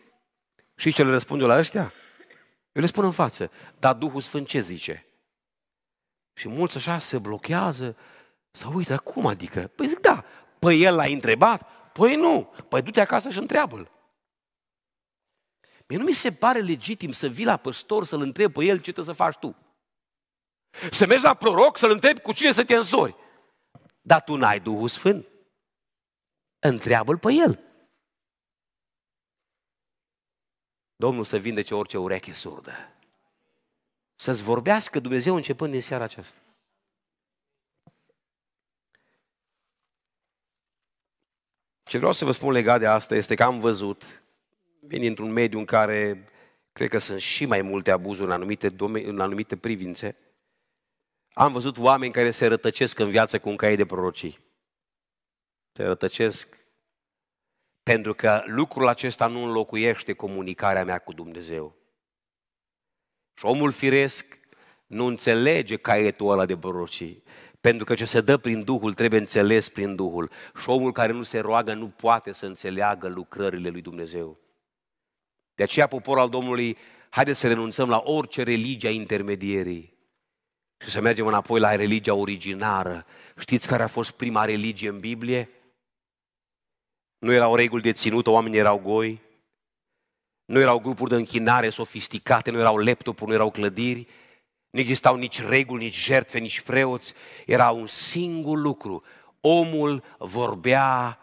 Și ce le răspund eu la ăștia? Eu le spun în față, dar Duhul Sfânt ce zice? Și mulți așa se blochează, să uite cum adică? Păi zic, da, păi el l-a întrebat? Păi nu, păi du-te acasă și întreabă-l. Mie nu mi se pare legitim să vii la păstor să-l întrebi pe păi el ce trebuie să faci tu. Să mergi la proroc să-l întrebi cu cine să te însori. Dar tu n-ai Duhul Sfânt. Întreabă-l pe el. Domnul să vindece orice ureche surdă. Să-ți vorbească Dumnezeu începând din seara aceasta. Ce vreau să vă spun legat de asta este că am văzut, vin într-un mediu în care cred că sunt și mai multe abuzuri în anumite, domen- în anumite privințe, am văzut oameni care se rătăcesc în viață cu un cai de prorocii. Se rătăcesc pentru că lucrul acesta nu înlocuiește comunicarea mea cu Dumnezeu. Și omul firesc nu înțelege caietul ăla de prorocii. Pentru că ce se dă prin Duhul trebuie înțeles prin Duhul. Și omul care nu se roagă nu poate să înțeleagă lucrările lui Dumnezeu. De aceea, poporul al Domnului, haideți să renunțăm la orice religie a intermedierii și să mergem înapoi la religia originară. Știți care a fost prima religie în Biblie? Nu erau reguli de ținută, oamenii erau goi, nu erau grupuri de închinare sofisticate, nu erau laptopuri, nu erau clădiri, nu existau nici reguli, nici jertfe, nici preoți. Era un singur lucru. Omul vorbea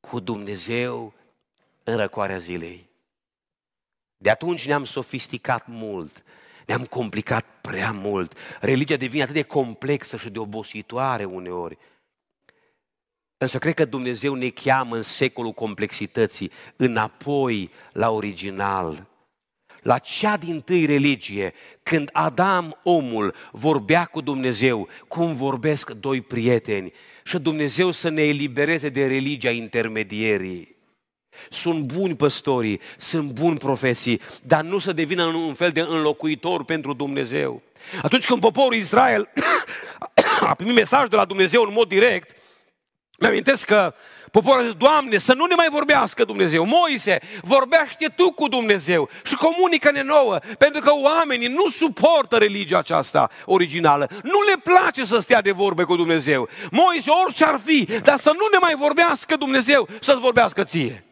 cu Dumnezeu în răcoarea zilei. De atunci ne-am sofisticat mult, ne-am complicat prea mult. Religia devine atât de complexă și de obositoare uneori – Însă cred că Dumnezeu ne cheamă în secolul complexității, înapoi la original, la cea din tâi religie, când Adam, omul, vorbea cu Dumnezeu, cum vorbesc doi prieteni, și Dumnezeu să ne elibereze de religia intermedierii. Sunt buni păstorii, sunt buni profesii, dar nu să devină un fel de înlocuitor pentru Dumnezeu. Atunci când poporul Israel a primit mesaj de la Dumnezeu în mod direct, mi-amintesc că poporul a zis, Doamne, să nu ne mai vorbească Dumnezeu. Moise, vorbește Tu cu Dumnezeu și comunică-ne nouă, pentru că oamenii nu suportă religia aceasta originală. Nu le place să stea de vorbe cu Dumnezeu. Moise, orice ar fi, dar să nu ne mai vorbească Dumnezeu, să-ți vorbească ție.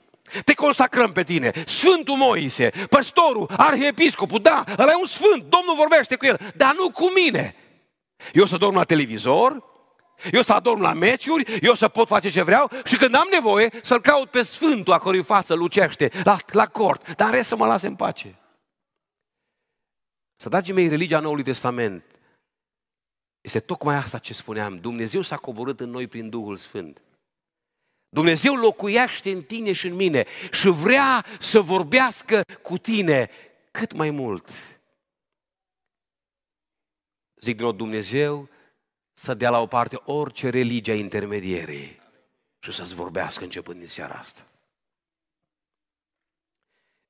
Te consacrăm pe tine. Sfântul Moise, păstorul, arhiepiscopul, da, ăla e un sfânt, Domnul vorbește cu el, dar nu cu mine. Eu să dorm la televizor, eu să adorm la meciuri, eu să pot face ce vreau și când am nevoie să-l caut pe Sfântul a cărui față lucește, la, la cort, dar în rest să mă lase în pace. Să dragii mei, religia Noului Testament este tocmai asta ce spuneam. Dumnezeu s-a coborât în noi prin Duhul Sfânt. Dumnezeu locuiește în tine și în mine și vrea să vorbească cu tine cât mai mult. Zic din nou, Dumnezeu să dea la o parte orice religie a intermedierii și să-ți vorbească începând din seara asta.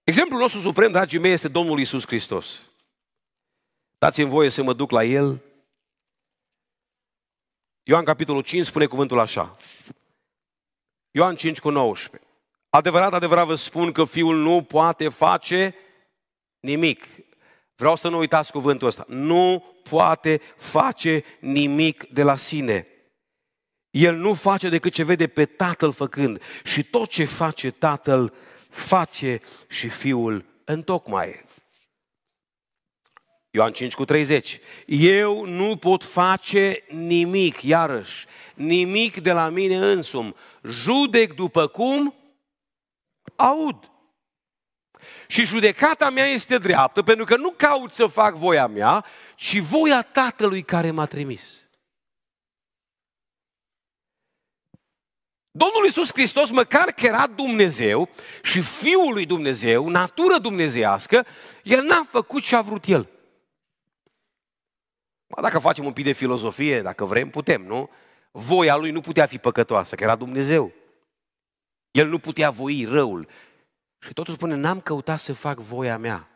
Exemplul nostru suprem, dragii mei, este Domnul Isus Hristos. Dați-mi voie să mă duc la El. Ioan capitolul 5 spune cuvântul așa. Ioan 5 cu 19. Adevărat, adevărat vă spun că Fiul nu poate face nimic Vreau să nu uitați cuvântul ăsta. Nu poate face nimic de la sine. El nu face decât ce vede pe Tatăl făcând. Și tot ce face Tatăl, face și Fiul întocmai. Ioan 5 cu 30. Eu nu pot face nimic, iarăși, nimic de la mine însum. Judec după cum aud. Și judecata mea este dreaptă, pentru că nu caut să fac voia mea, ci voia Tatălui care m-a trimis. Domnul Iisus Hristos, măcar că era Dumnezeu și Fiul lui Dumnezeu, natură dumnezeiască, El n-a făcut ce a vrut El. Dacă facem un pic de filozofie, dacă vrem, putem, nu? Voia Lui nu putea fi păcătoasă, că era Dumnezeu. El nu putea voi răul, și totul spune, n-am căutat să fac voia mea.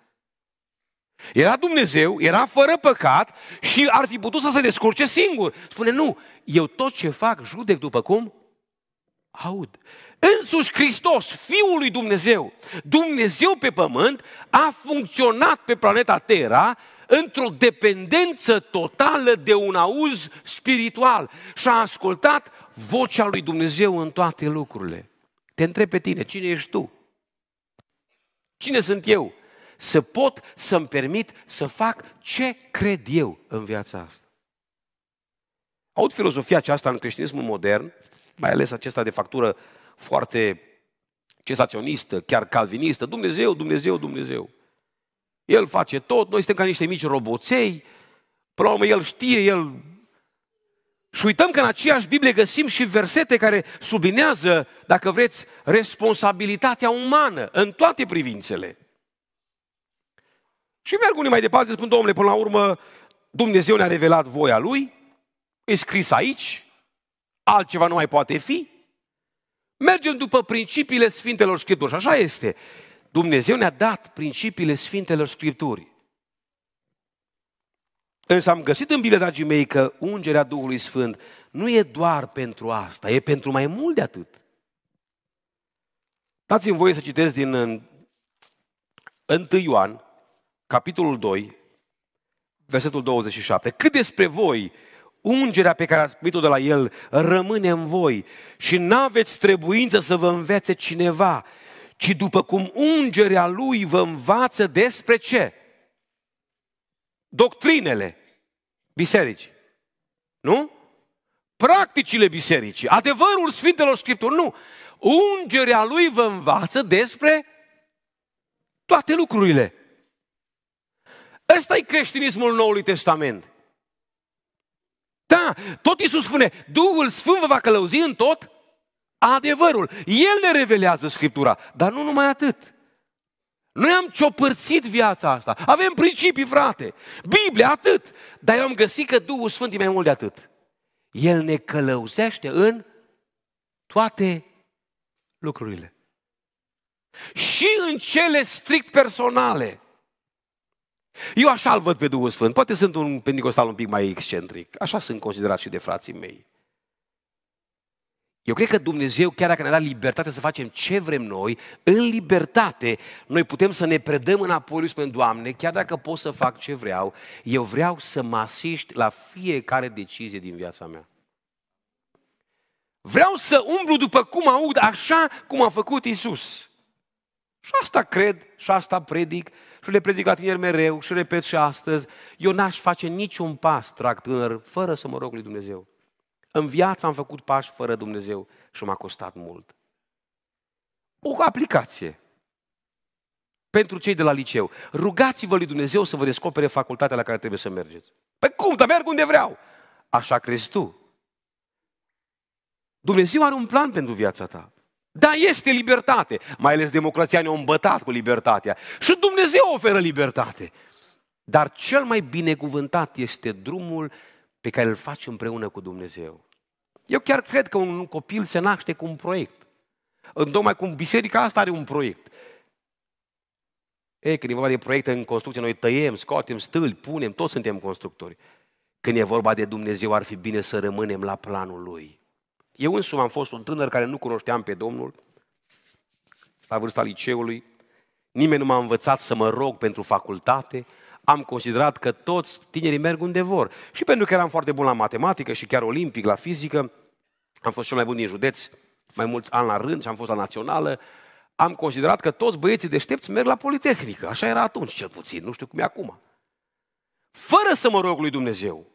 Era Dumnezeu, era fără păcat și ar fi putut să se descurce singur. Spune, nu, eu tot ce fac judec după cum aud. Însuși Hristos, Fiul lui Dumnezeu, Dumnezeu pe pământ, a funcționat pe planeta Terra într-o dependență totală de un auz spiritual și a ascultat vocea lui Dumnezeu în toate lucrurile. Te întreb pe tine, cine ești tu? Cine sunt eu? Să pot să-mi permit să fac ce cred eu în viața asta. Aud filozofia aceasta în creștinismul modern, mai ales acesta de factură foarte cesaționistă, chiar calvinistă, Dumnezeu, Dumnezeu, Dumnezeu. El face tot, noi suntem ca niște mici roboței, până la urmă el știe, el și uităm că în aceeași Biblie găsim și versete care sublinează, dacă vreți, responsabilitatea umană în toate privințele. Și merg unii mai departe, spun, domnule, până la urmă, Dumnezeu ne-a revelat voia Lui, e scris aici, altceva nu mai poate fi. Mergem după principiile Sfintelor Scripturi și așa este. Dumnezeu ne-a dat principiile Sfintelor Scripturi. Însă am găsit în Biblie, dragii mei, că ungerea Duhului Sfânt nu e doar pentru asta, e pentru mai mult de atât. Dați-mi voie să citesc din 1 Ioan, capitolul 2, versetul 27. Cât despre voi, ungerea pe care ați primit-o de la El rămâne în voi și n-aveți trebuință să vă învețe cineva, ci după cum ungerea Lui vă învață despre ce? doctrinele bisericii. Nu? Practicile bisericii, adevărul Sfintelor Scripturi, nu. Ungerea lui vă învață despre toate lucrurile. Ăsta e creștinismul Noului Testament. Da, tot Iisus spune, Duhul Sfânt vă va călăuzi în tot adevărul. El ne revelează Scriptura, dar nu numai atât. Noi am ciopărțit viața asta. Avem principii, frate. Biblia, atât. Dar eu am găsit că Duhul Sfânt e mai mult de atât. El ne călăuzește în toate lucrurile. Și în cele strict personale. Eu așa îl văd pe Duhul Sfânt. Poate sunt un pentecostal un pic mai excentric. Așa sunt considerat și de frații mei. Eu cred că Dumnezeu, chiar dacă ne-a dat libertate să facem ce vrem noi, în libertate, noi putem să ne predăm înapoi lui, Spune, Doamne, chiar dacă pot să fac ce vreau, eu vreau să mă asist la fiecare decizie din viața mea. Vreau să umblu după cum aud, așa cum a făcut Isus. Și asta cred, și asta predic, și le predic la tineri mereu, și repet și astăzi. Eu n-aș face niciun pas, trag fără să mă rog lui Dumnezeu. În viață am făcut pași fără Dumnezeu și m-a costat mult. O aplicație pentru cei de la liceu. Rugați-vă lui Dumnezeu să vă descopere facultatea la care trebuie să mergeți. Pe păi cum? Dar merg unde vreau. Așa crezi tu. Dumnezeu are un plan pentru viața ta. Da, este libertate. Mai ales democrația ne-a îmbătat cu libertatea. Și Dumnezeu oferă libertate. Dar cel mai binecuvântat este drumul pe care îl faci împreună cu Dumnezeu. Eu chiar cred că un copil se naște cu un proiect. tocmai cum biserica asta are un proiect. Ei, când e vorba de proiecte în construcție, noi tăiem, scoatem stâlpi, punem, toți suntem constructori. Când e vorba de Dumnezeu, ar fi bine să rămânem la planul Lui. Eu însumi am fost un tânăr care nu cunoșteam pe Domnul, la vârsta liceului, nimeni nu m-a învățat să mă rog pentru facultate, am considerat că toți tinerii merg unde vor. Și pentru că eram foarte bun la matematică și chiar olimpic, la fizică, am fost cel mai bun din județ mai mulți ani la rând și am fost la națională, am considerat că toți băieții deștepți merg la Politehnică. Așa era atunci, cel puțin, nu știu cum e acum. Fără să mă rog lui Dumnezeu,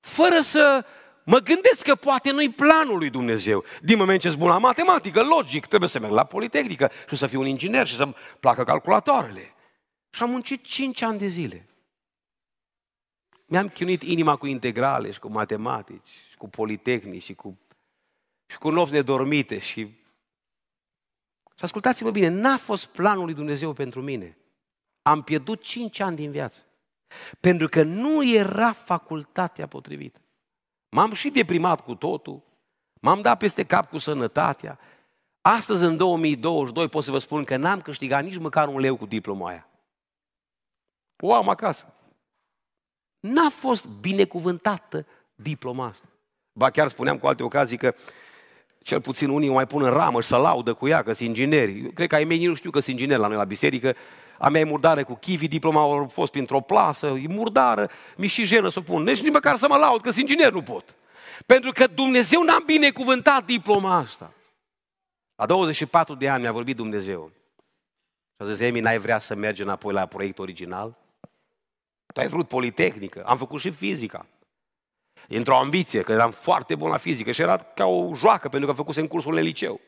fără să mă gândesc că poate nu-i planul lui Dumnezeu. Din moment ce bun la matematică, logic, trebuie să merg la Politehnică și să fiu un inginer și să-mi placă calculatoarele. Și am muncit 5 ani de zile. Mi-am chinuit inima cu integrale și cu matematici, și cu politehnici și cu, și cu nopți nedormite și... Și ascultați-mă bine, n-a fost planul lui Dumnezeu pentru mine. Am pierdut 5 ani din viață. Pentru că nu era facultatea potrivită. M-am și deprimat cu totul, m-am dat peste cap cu sănătatea. Astăzi, în 2022, pot să vă spun că n-am câștigat nici măcar un leu cu diploma aia o am acasă. N-a fost binecuvântată diploma asta. Ba chiar spuneam cu alte ocazii că cel puțin unii o mai pun în ramă și să laudă cu ea că sunt ingineri. Eu cred că ai mei nu știu că sunt ingineri la noi la biserică. A mea e murdare cu chivi, diploma au fost printr-o plasă, e murdară, mi și jenă să o pun. Deci nici măcar să mă laud că sunt inginer nu pot. Pentru că Dumnezeu n-a binecuvântat diploma asta. La 24 de ani mi-a vorbit Dumnezeu. Și a zis, Emi, n-ai vrea să mergi înapoi la proiectul original? Tu ai vrut politehnică, am făcut și fizica. Într-o ambiție, că eram foarte bun la fizică și era ca o joacă, pentru că făcusem cursul în liceu.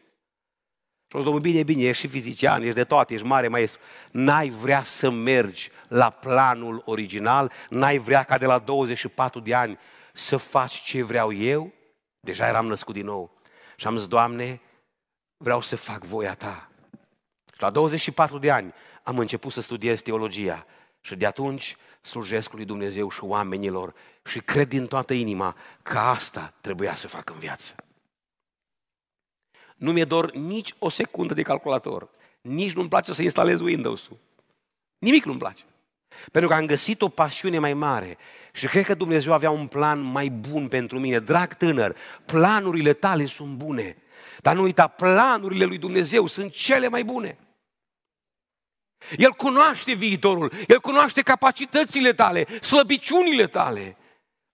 Și o zis, bine, bine, ești și fizician, ești de toate, ești mare maestru. N-ai vrea să mergi la planul original, n-ai vrea ca de la 24 de ani să faci ce vreau eu? Deja eram născut din nou. Și am zis, Doamne, vreau să fac voia Ta. Și la 24 de ani am început să studiez teologia. Și de atunci slujesc lui Dumnezeu și oamenilor și cred din toată inima că asta trebuia să fac în viață. Nu mi-e dor nici o secundă de calculator. Nici nu-mi place să instalez Windows-ul. Nimic nu-mi place. Pentru că am găsit o pasiune mai mare și cred că Dumnezeu avea un plan mai bun pentru mine. Drag tânăr, planurile tale sunt bune, dar nu uita, planurile lui Dumnezeu sunt cele mai bune. El cunoaște viitorul, El cunoaște capacitățile tale, slăbiciunile tale.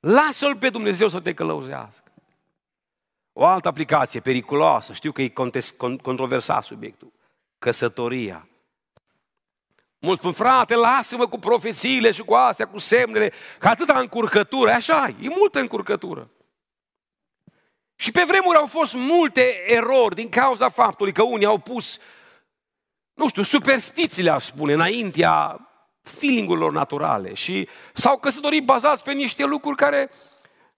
Lasă-L pe Dumnezeu să te călăuzească. O altă aplicație periculoasă, știu că e contest, controversat subiectul, căsătoria. Mulți spun, frate, lasă-mă cu profesiile și cu astea, cu semnele, că atâta încurcătură, așa e multă încurcătură. Și pe vremuri au fost multe erori din cauza faptului că unii au pus uh, nu știu, superstițiile, aș spune, înaintea feelingurilor naturale și s-au căsătorit bazați pe niște lucruri care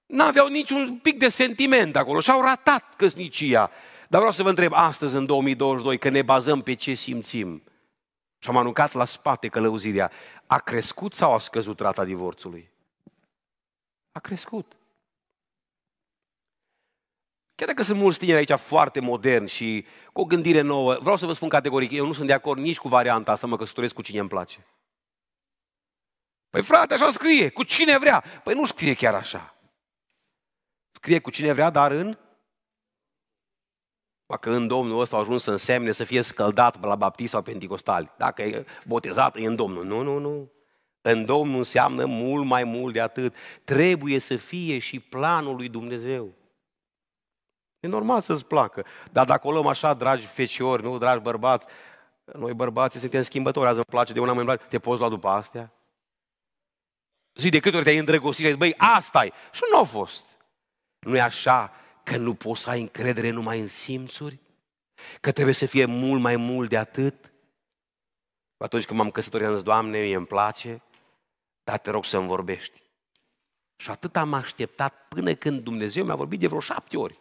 n-aveau niciun pic de sentiment acolo și au ratat căsnicia. Dar vreau să vă întreb astăzi, în 2022, că ne bazăm pe ce simțim și am anuncat la spate călăuzirea, a crescut sau a scăzut rata divorțului? A crescut. Chiar dacă sunt mulți tineri aici foarte moderni și cu o gândire nouă, vreau să vă spun categoric, eu nu sunt de acord nici cu varianta asta, mă căsătoresc cu cine îmi place. Păi frate, așa scrie, cu cine vrea. Păi nu scrie chiar așa. Scrie cu cine vrea, dar în... Dacă în Domnul ăsta a ajuns să însemne să fie scăldat la baptist sau pentecostali. Dacă e botezat, e în Domnul. Nu, nu, nu. În Domnul înseamnă mult mai mult de atât. Trebuie să fie și planul lui Dumnezeu. E normal să-ți placă. Dar dacă o luăm așa, dragi feciori, nu, dragi bărbați, noi bărbații suntem schimbători, azi îmi place, de una mai place, te poți lua după astea? Zi, de câte ori te-ai îndrăgostit și băi, asta e. Și nu a fost. nu e așa că nu poți să ai încredere numai în simțuri? Că trebuie să fie mult mai mult de atât? Atunci când m-am căsătorit, am zis, Doamne, mie îmi place, dar te rog să-mi vorbești. Și atât am așteptat până când Dumnezeu mi-a vorbit de vreo șapte ori.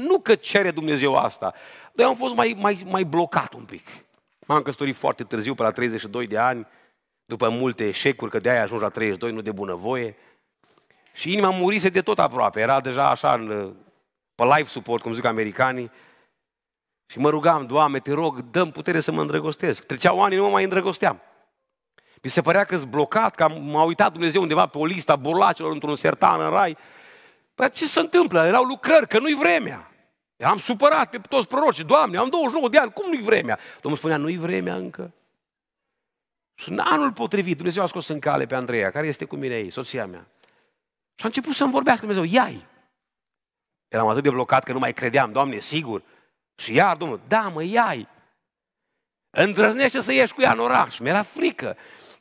Nu că cere Dumnezeu asta, dar eu am fost mai, mai, mai blocat un pic. M-am căsătorit foarte târziu, pe la 32 de ani, după multe eșecuri, că de-aia ajuns la 32, nu de bunăvoie. Și inima murise de tot aproape, era deja așa în, pe life support, cum zic americanii. Și mă rugam, Doamne, te rog, dăm putere să mă îndrăgostesc. Treceau ani, nu mă mai îndrăgosteam. Mi se părea că-s blocat, că m-a uitat Dumnezeu undeva pe o lista burlacelor într-un sertan în rai Păi ce se întâmplă? Erau lucrări, că nu-i vremea. Am supărat pe toți prorocii. Doamne, am 29 de ani, cum nu-i vremea? Domnul spunea, nu-i vremea încă. Sunt anul potrivit, Dumnezeu a scos în cale pe Andreea, care este cu mine ei, soția mea. Și a început să-mi vorbească Dumnezeu, iai! Eram atât de blocat că nu mai credeam, Doamne, sigur. Și iar, Domnul, da, mă, iai! Îndrăznește să ieși cu ea în oraș. Mi-era frică.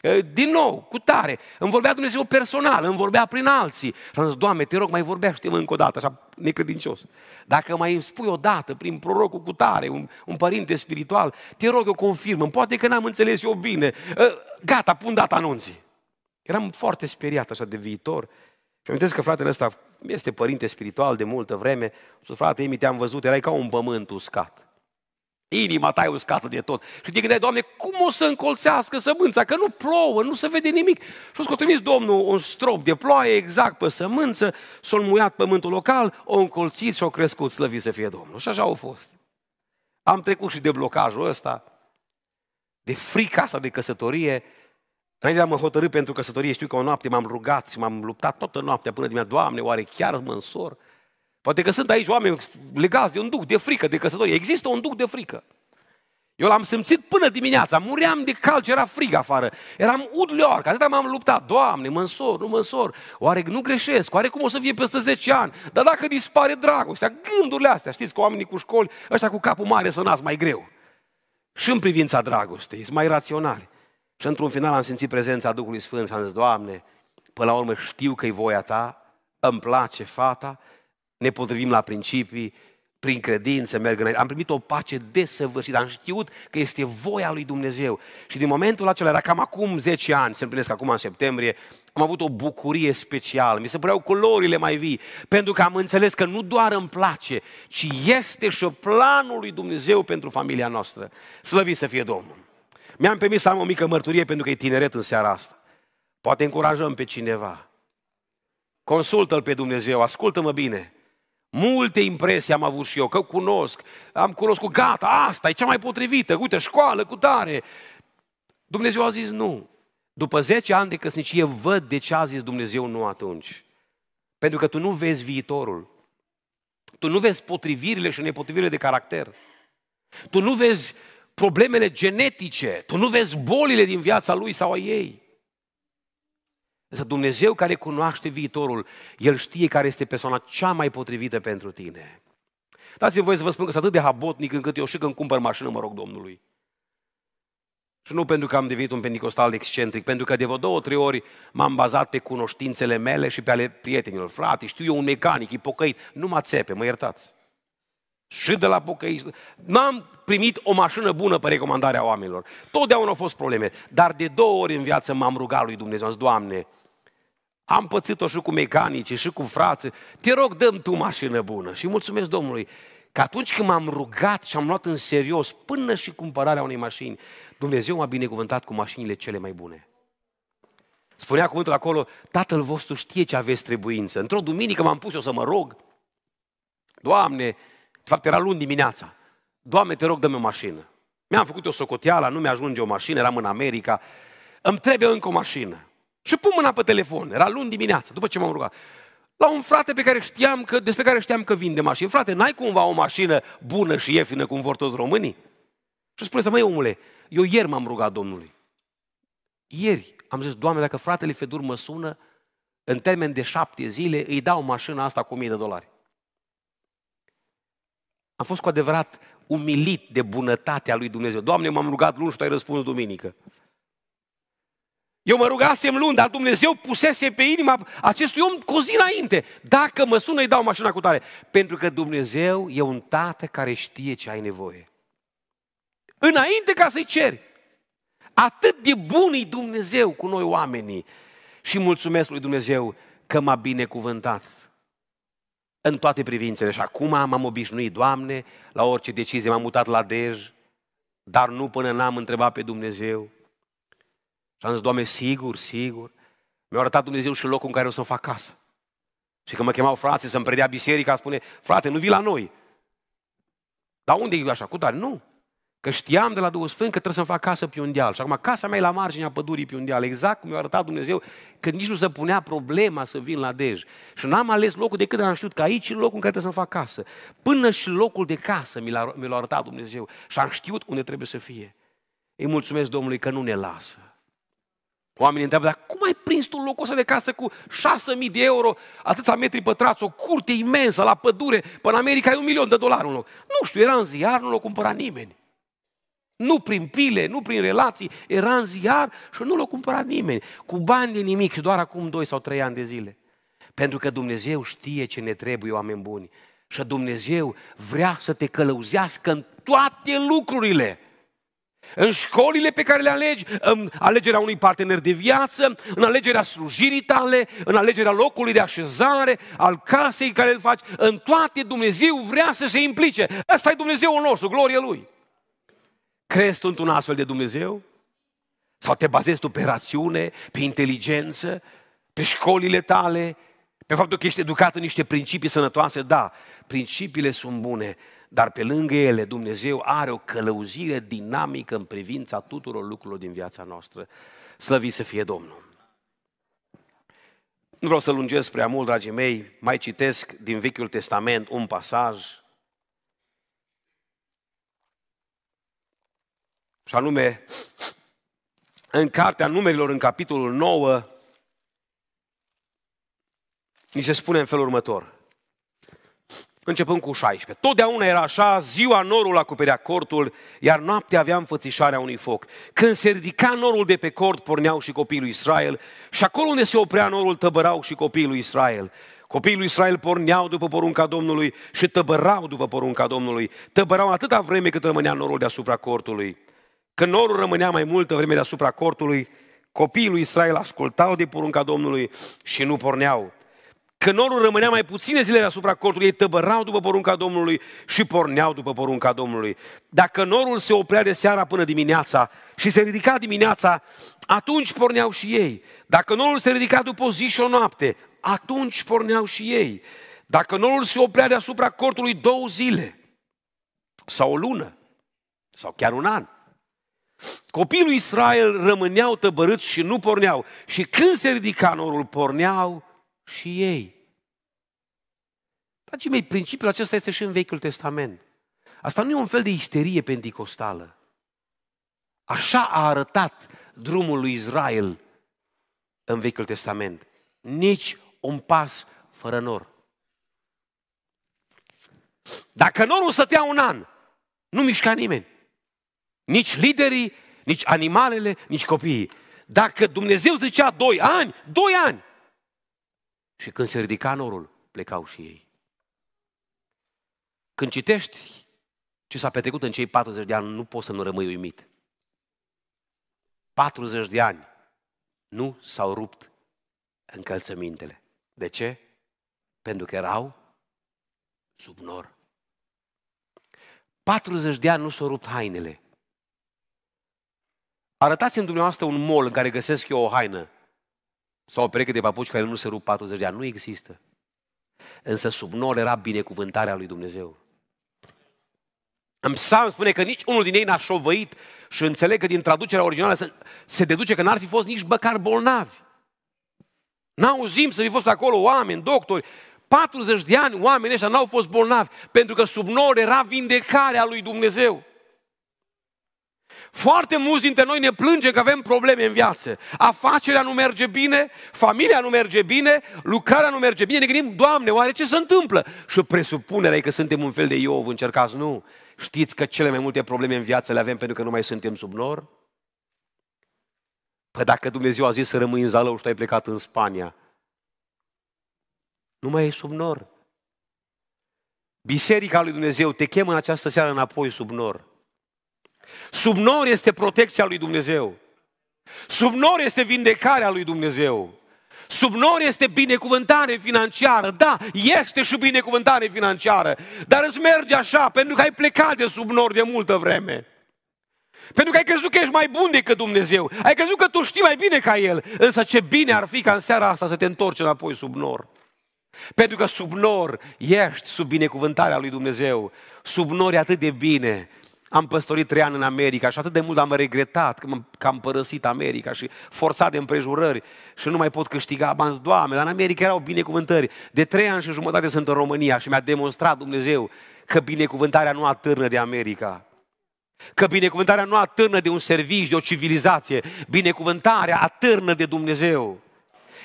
Eh, din nou, cu tare. Îmi vorbea Dumnezeu personal, îmi vorbea prin alții. Și am zis, Doamne, te rog, mai vorbește-mă încă o dată, așa necredincios. Dacă mai îmi spui o dată, prin prorocul cu tare, un, un părinte spiritual, te rog, eu confirm, poate că n-am înțeles eu bine. Eh, gata, pun data anunții. Eram foarte speriat așa de viitor. Și amintesc că fratele ăsta este părinte spiritual de multă vreme. Și frate, Emi, te-am văzut, erai ca un pământ uscat. Inima ta e uscată de tot. Și te gândeai, Doamne, cum o să încolțească sămânța? Că nu plouă, nu se vede nimic. Și o trimis Domnul un strop de ploaie exact pe sămânță, s-a înmuiat pământul local, o încolțit și o crescut, slăvit să fie Domnul. Și așa au fost. Am trecut și de blocajul ăsta, de frica asta de căsătorie. Înainte de hotărât pentru căsătorie, știu că o noapte m-am rugat și m-am luptat toată noaptea până dimineața, Doamne, oare chiar mă însor? Poate că sunt aici oameni legați de un duc de frică, de căsătorie. Există un duc de frică. Eu l-am simțit până dimineața, muream de calci, era frig afară, eram udlior, că atâta m-am luptat, Doamne, mă însor, nu mă însor, oare nu greșesc, oare cum o să fie peste 10 ani, dar dacă dispare dragostea, gândurile astea, știți că oamenii cu școli, ăștia cu capul mare să nasc mai greu. Și în privința dragostei, sunt mai raționali. Și într-un final am simțit prezența Duhului Sfânt și am zis, Doamne, până la urmă știu că e voia Ta, îmi place fata, ne potrivim la principii, prin credință merg înainte. Am primit o pace desăvârșită. Am știut că este voia lui Dumnezeu. Și din momentul acela, era cam acum 10 ani, se împlinesc acum în septembrie, am avut o bucurie specială. Mi se păreau culorile mai vii, pentru că am înțeles că nu doar îmi place, ci este și planul lui Dumnezeu pentru familia noastră. Slăvit să fie Domnul! Mi-am permis să am o mică mărturie pentru că e tineret în seara asta. Poate încurajăm pe cineva. Consultă-l pe Dumnezeu, ascultă-mă bine. Multe impresii am avut și eu, că cunosc, am cunoscut, gata, asta e cea mai potrivită, uite, școală cu tare. Dumnezeu a zis nu. După 10 ani de căsnicie văd de ce a zis Dumnezeu nu atunci. Pentru că tu nu vezi viitorul. Tu nu vezi potrivirile și nepotrivirile de caracter. Tu nu vezi problemele genetice. Tu nu vezi bolile din viața lui sau a ei. Însă Dumnezeu care cunoaște viitorul, El știe care este persoana cea mai potrivită pentru tine. Dați-mi voie să vă spun că sunt atât de habotnic încât eu și când cumpăr mașină, mă rog Domnului. Și nu pentru că am devenit un pentecostal excentric, pentru că de vreo două, trei ori m-am bazat pe cunoștințele mele și pe ale prietenilor. Frate, știu eu un mecanic, e pocăit, nu mă țepe, mă iertați și de la pocăiți. N-am primit o mașină bună pe recomandarea oamenilor. Totdeauna au fost probleme. Dar de două ori în viață m-am rugat lui Dumnezeu. Am zis, Doamne, am pățit-o și cu mecanici, și cu frață. Te rog, dăm tu mașină bună. Și mulțumesc Domnului că atunci când m-am rugat și am luat în serios până și cumpărarea unei mașini, Dumnezeu m-a binecuvântat cu mașinile cele mai bune. Spunea cuvântul acolo, Tatăl vostru știe ce aveți trebuință. Într-o duminică m-am pus eu să mă rog, Doamne, de fapt, era luni dimineața. Doamne, te rog, dă-mi o mașină. Mi-am făcut o socoteală, nu mi-ajunge o mașină, eram în America. Îmi trebuie încă o mașină. Și pun mâna pe telefon. Era luni dimineața, după ce m-am rugat. La un frate pe care știam că, despre care știam că vinde mașini. Frate, n-ai cumva o mașină bună și ieftină cum vor toți românii? Și spune să măi, omule, eu ieri m-am rugat Domnului. Ieri am zis, Doamne, dacă fratele Fedur mă sună, în termen de șapte zile, îi dau mașina asta cu mii de dolari. Am fost cu adevărat umilit de bunătatea lui Dumnezeu. Doamne, m-am rugat luni și Tu ai răspuns duminică. Eu mă rugasem luni, dar Dumnezeu pusese pe inima acestui om cu o zi înainte. Dacă mă sună, îi dau mașina cu tare. Pentru că Dumnezeu e un tată care știe ce ai nevoie. Înainte ca să-i ceri. Atât de bun e Dumnezeu cu noi oamenii. Și mulțumesc lui Dumnezeu că m-a binecuvântat în toate privințele. Și acum m-am obișnuit, Doamne, la orice decizie m-am mutat la Dej, dar nu până n-am întrebat pe Dumnezeu. Și am zis, Doamne, sigur, sigur, mi-a arătat Dumnezeu și locul în care o să-mi fac casă. Și când mă chemau frații să-mi predea biserica, spune, frate, nu vii la noi. Dar unde e așa? Cu tare? Nu. Că știam de la Duhul Sfânt că trebuie să-mi fac casă pe un deal. Și acum casa mea e la marginea pădurii pe un deal, exact cum mi-a arătat Dumnezeu, că nici nu se punea problema să vin la Dej. Și n-am ales locul decât am știut că aici e locul în care trebuie să-mi fac casă. Până și locul de casă mi l-a, mi l-a arătat Dumnezeu și am știut unde trebuie să fie. Îi mulțumesc Domnului că nu ne lasă. Oamenii întreabă, dar cum ai prins tu locul ăsta de casă cu 6.000 de euro, atâția metri pătrați, o curte imensă la pădure, până în America e un milion de dolari un loc. Nu știu, era în ziar, nu l-a cumpărat nimeni. Nu prin pile, nu prin relații, era în ziar și nu l-a cumpărat nimeni. Cu bani de nimic, doar acum 2 sau 3 ani de zile. Pentru că Dumnezeu știe ce ne trebuie oameni buni. Și Dumnezeu vrea să te călăuzească în toate lucrurile. În școlile pe care le alegi, în alegerea unui partener de viață, în alegerea slujirii tale, în alegerea locului de așezare, al casei care îl faci, în toate Dumnezeu vrea să se implice. Asta e Dumnezeul nostru, glorie Lui. Crezi tu într-un astfel de Dumnezeu? Sau te bazezi tu pe rațiune, pe inteligență, pe școlile tale, pe faptul că ești educat în niște principii sănătoase? Da, principiile sunt bune, dar pe lângă ele Dumnezeu are o călăuzire dinamică în privința tuturor lucrurilor din viața noastră. Slăvi să fie Domnul! Nu vreau să lungesc prea mult, dragii mei, mai citesc din Vechiul Testament un pasaj și anume în Cartea Numerilor, în capitolul 9, ni se spune în felul următor. Începând cu 16. Totdeauna era așa, ziua norul acoperea cortul, iar noaptea avea înfățișarea unui foc. Când se ridica norul de pe cort, porneau și copiii lui Israel și acolo unde se oprea norul, tăbărau și copiii lui Israel. Copiii lui Israel porneau după porunca Domnului și tăbărau după porunca Domnului. Tăbărau atâta vreme cât rămânea norul deasupra cortului. Când norul rămânea mai multă vreme deasupra cortului, copiii lui Israel ascultau de porunca Domnului și nu porneau. Când norul rămânea mai puține zile deasupra cortului, ei tăbărau după porunca Domnului și porneau după porunca Domnului. Dacă norul se oprea de seara până dimineața și se ridica dimineața, atunci porneau și ei. Dacă norul se ridica după o zi și o noapte, atunci porneau și ei. Dacă norul se oprea deasupra cortului două zile, sau o lună, sau chiar un an, Copiii lui Israel rămâneau tăbărâți și nu porneau. Și când se ridica norul, porneau și ei. Dragii mei, principiul acesta este și în Vechiul Testament. Asta nu e un fel de isterie pentecostală. Așa a arătat drumul lui Israel în Vechiul Testament. Nici un pas fără nor. Dacă norul stătea un an, nu mișca nimeni. Nici liderii, nici animalele, nici copiii. Dacă Dumnezeu zicea doi ani, doi ani! Și când se ridica norul, plecau și ei. Când citești ce s-a petrecut în cei 40 de ani, nu poți să nu rămâi uimit. 40 de ani nu s-au rupt încălțămintele. De ce? Pentru că erau sub nor. 40 de ani nu s-au rupt hainele. Arătați-mi dumneavoastră un mol în care găsesc eu o haină sau o pereche de papuci care nu se rup 40 de ani. Nu există. Însă sub nor era binecuvântarea lui Dumnezeu. În psalm spune că nici unul din ei n-a șovăit și înțeleg că din traducerea originală se, se deduce că n-ar fi fost nici băcar bolnavi. N-auzim să fi fost acolo oameni, doctori. 40 de ani oamenii ăștia n-au fost bolnavi pentru că sub nor era vindecarea lui Dumnezeu. Foarte mulți dintre noi ne plângem că avem probleme în viață. Afacerea nu merge bine, familia nu merge bine, lucrarea nu merge bine. Ne gândim, Doamne, oare ce se întâmplă? Și presupunerea e că suntem un fel de Iov, încercați, nu. Știți că cele mai multe probleme în viață le avem pentru că nu mai suntem sub nor? Păi dacă Dumnezeu a zis să rămâi în Zalău și tu ai plecat în Spania, nu mai e sub nor. Biserica lui Dumnezeu te chemă în această seară înapoi sub nor. Sub nor este protecția lui Dumnezeu. Sub nor este vindecarea lui Dumnezeu. Sub nor este binecuvântare financiară. Da, este și binecuvântare financiară. Dar îți merge așa pentru că ai plecat de sub nor de multă vreme. Pentru că ai crezut că ești mai bun decât Dumnezeu. Ai crezut că tu știi mai bine ca El. Însă ce bine ar fi ca în seara asta să te întorci înapoi sub nor. Pentru că sub nor ești sub binecuvântarea lui Dumnezeu. Sub nor e atât de bine am păstorit trei ani în America și atât de mult am regretat că, că am părăsit America și forțat de împrejurări și nu mai pot câștiga bani. Doamne, dar în America erau binecuvântări. De trei ani și jumătate sunt în România și mi-a demonstrat Dumnezeu că binecuvântarea nu atârnă de America. Că binecuvântarea nu atârnă de un serviciu, de o civilizație. Binecuvântarea atârnă de Dumnezeu.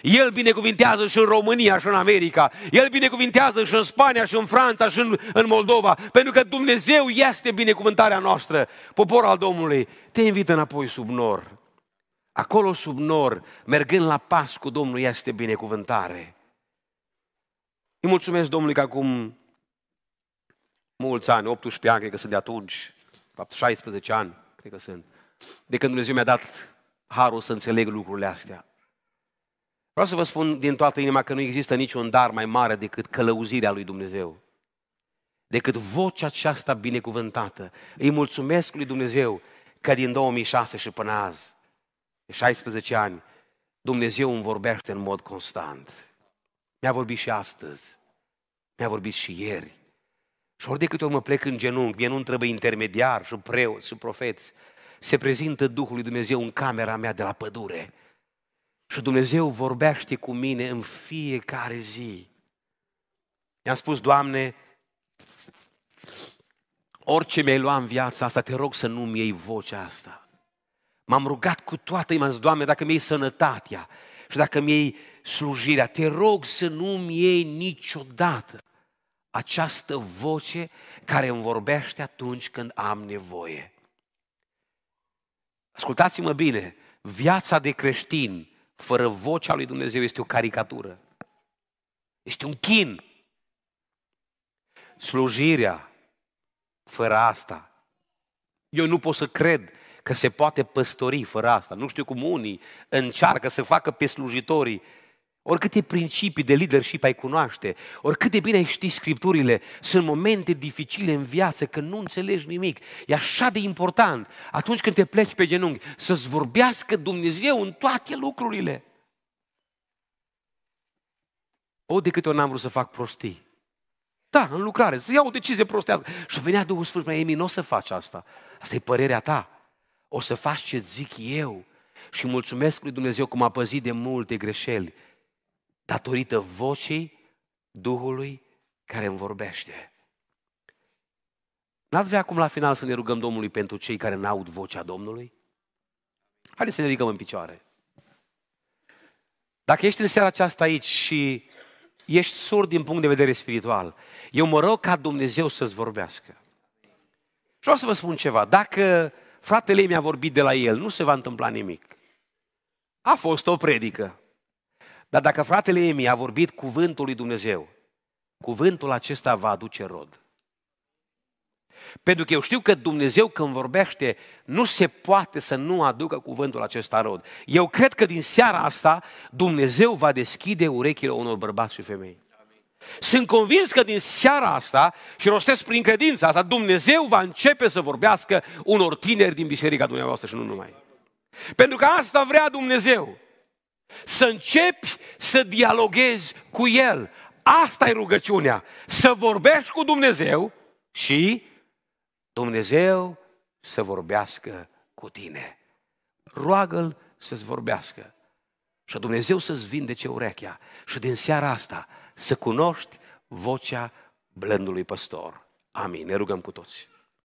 El binecuvintează și în România și în America. El binecuvintează și în Spania și în Franța și în, în Moldova. Pentru că Dumnezeu este binecuvântarea noastră. Popor al Domnului, te invit înapoi sub nor. Acolo sub nor, mergând la pas cu Domnul, este binecuvântare. Îi mulțumesc Domnului că acum mulți ani, 18 ani, cred că sunt de atunci, 16 ani, cred că sunt, de când Dumnezeu mi-a dat harul să înțeleg lucrurile astea. Vreau să vă spun din toată inima că nu există niciun dar mai mare decât călăuzirea lui Dumnezeu. Decât vocea aceasta binecuvântată. Îi mulțumesc lui Dumnezeu că din 2006 și până azi, de 16 ani, Dumnezeu îmi vorbește în mod constant. Mi-a vorbit și astăzi. Mi-a vorbit și ieri. Și ori de câte ori mă plec în genunchi, mie nu trebuie intermediar și preoți și profeți, se prezintă Duhul lui Dumnezeu în camera mea de la pădure și Dumnezeu vorbește cu mine în fiecare zi. I-am spus, Doamne, orice mi-ai luat în viața asta, te rog să nu-mi iei vocea asta. M-am rugat cu toată, i-am zis, Doamne, dacă mi-ai sănătatea și dacă mi-ai slujirea, te rog să nu-mi iei niciodată această voce care îmi vorbește atunci când am nevoie. Ascultați-mă bine, viața de creștin fără vocea lui Dumnezeu este o caricatură. Este un chin. Slujirea fără asta. Eu nu pot să cred că se poate păstori fără asta. Nu știu cum unii încearcă să facă pe slujitorii Oricâte principii de leadership ai cunoaște, oricât de bine ai ști scripturile, sunt momente dificile în viață când nu înțelegi nimic. E așa de important atunci când te pleci pe genunchi să-ți vorbească Dumnezeu în toate lucrurile. O, de câte ori n-am vrut să fac prostii. Da, în lucrare, să iau o decizie prostească. Și venea Duhul Sfânt, mă, Emi, nu o să faci asta. Asta e părerea ta. O să faci ce zic eu. Și mulțumesc lui Dumnezeu cum a păzit de multe greșeli datorită vocii Duhului care îmi vorbește. N-ați vrea acum la final să ne rugăm Domnului pentru cei care n-aud vocea Domnului? Haideți să ne ridicăm în picioare. Dacă ești în seara aceasta aici și ești surd din punct de vedere spiritual, eu mă rog ca Dumnezeu să-ți vorbească. Și vreau să vă spun ceva. Dacă fratele mi-a vorbit de la el, nu se va întâmpla nimic. A fost o predică. Dar dacă fratele Emi a vorbit cuvântul lui Dumnezeu, cuvântul acesta va aduce rod. Pentru că eu știu că Dumnezeu când vorbește, nu se poate să nu aducă cuvântul acesta rod. Eu cred că din seara asta Dumnezeu va deschide urechile unor bărbați și femei. Sunt convins că din seara asta, și rostesc prin credința asta, Dumnezeu va începe să vorbească unor tineri din biserica dumneavoastră și nu numai. Pentru că asta vrea Dumnezeu. Să începi să dialoguezi cu El. Asta e rugăciunea. Să vorbești cu Dumnezeu și Dumnezeu să vorbească cu tine. Roagă-L să-ți vorbească. Și Dumnezeu să-ți vindece urechea. Și din seara asta să cunoști vocea blândului păstor. Amin. Ne rugăm cu toți.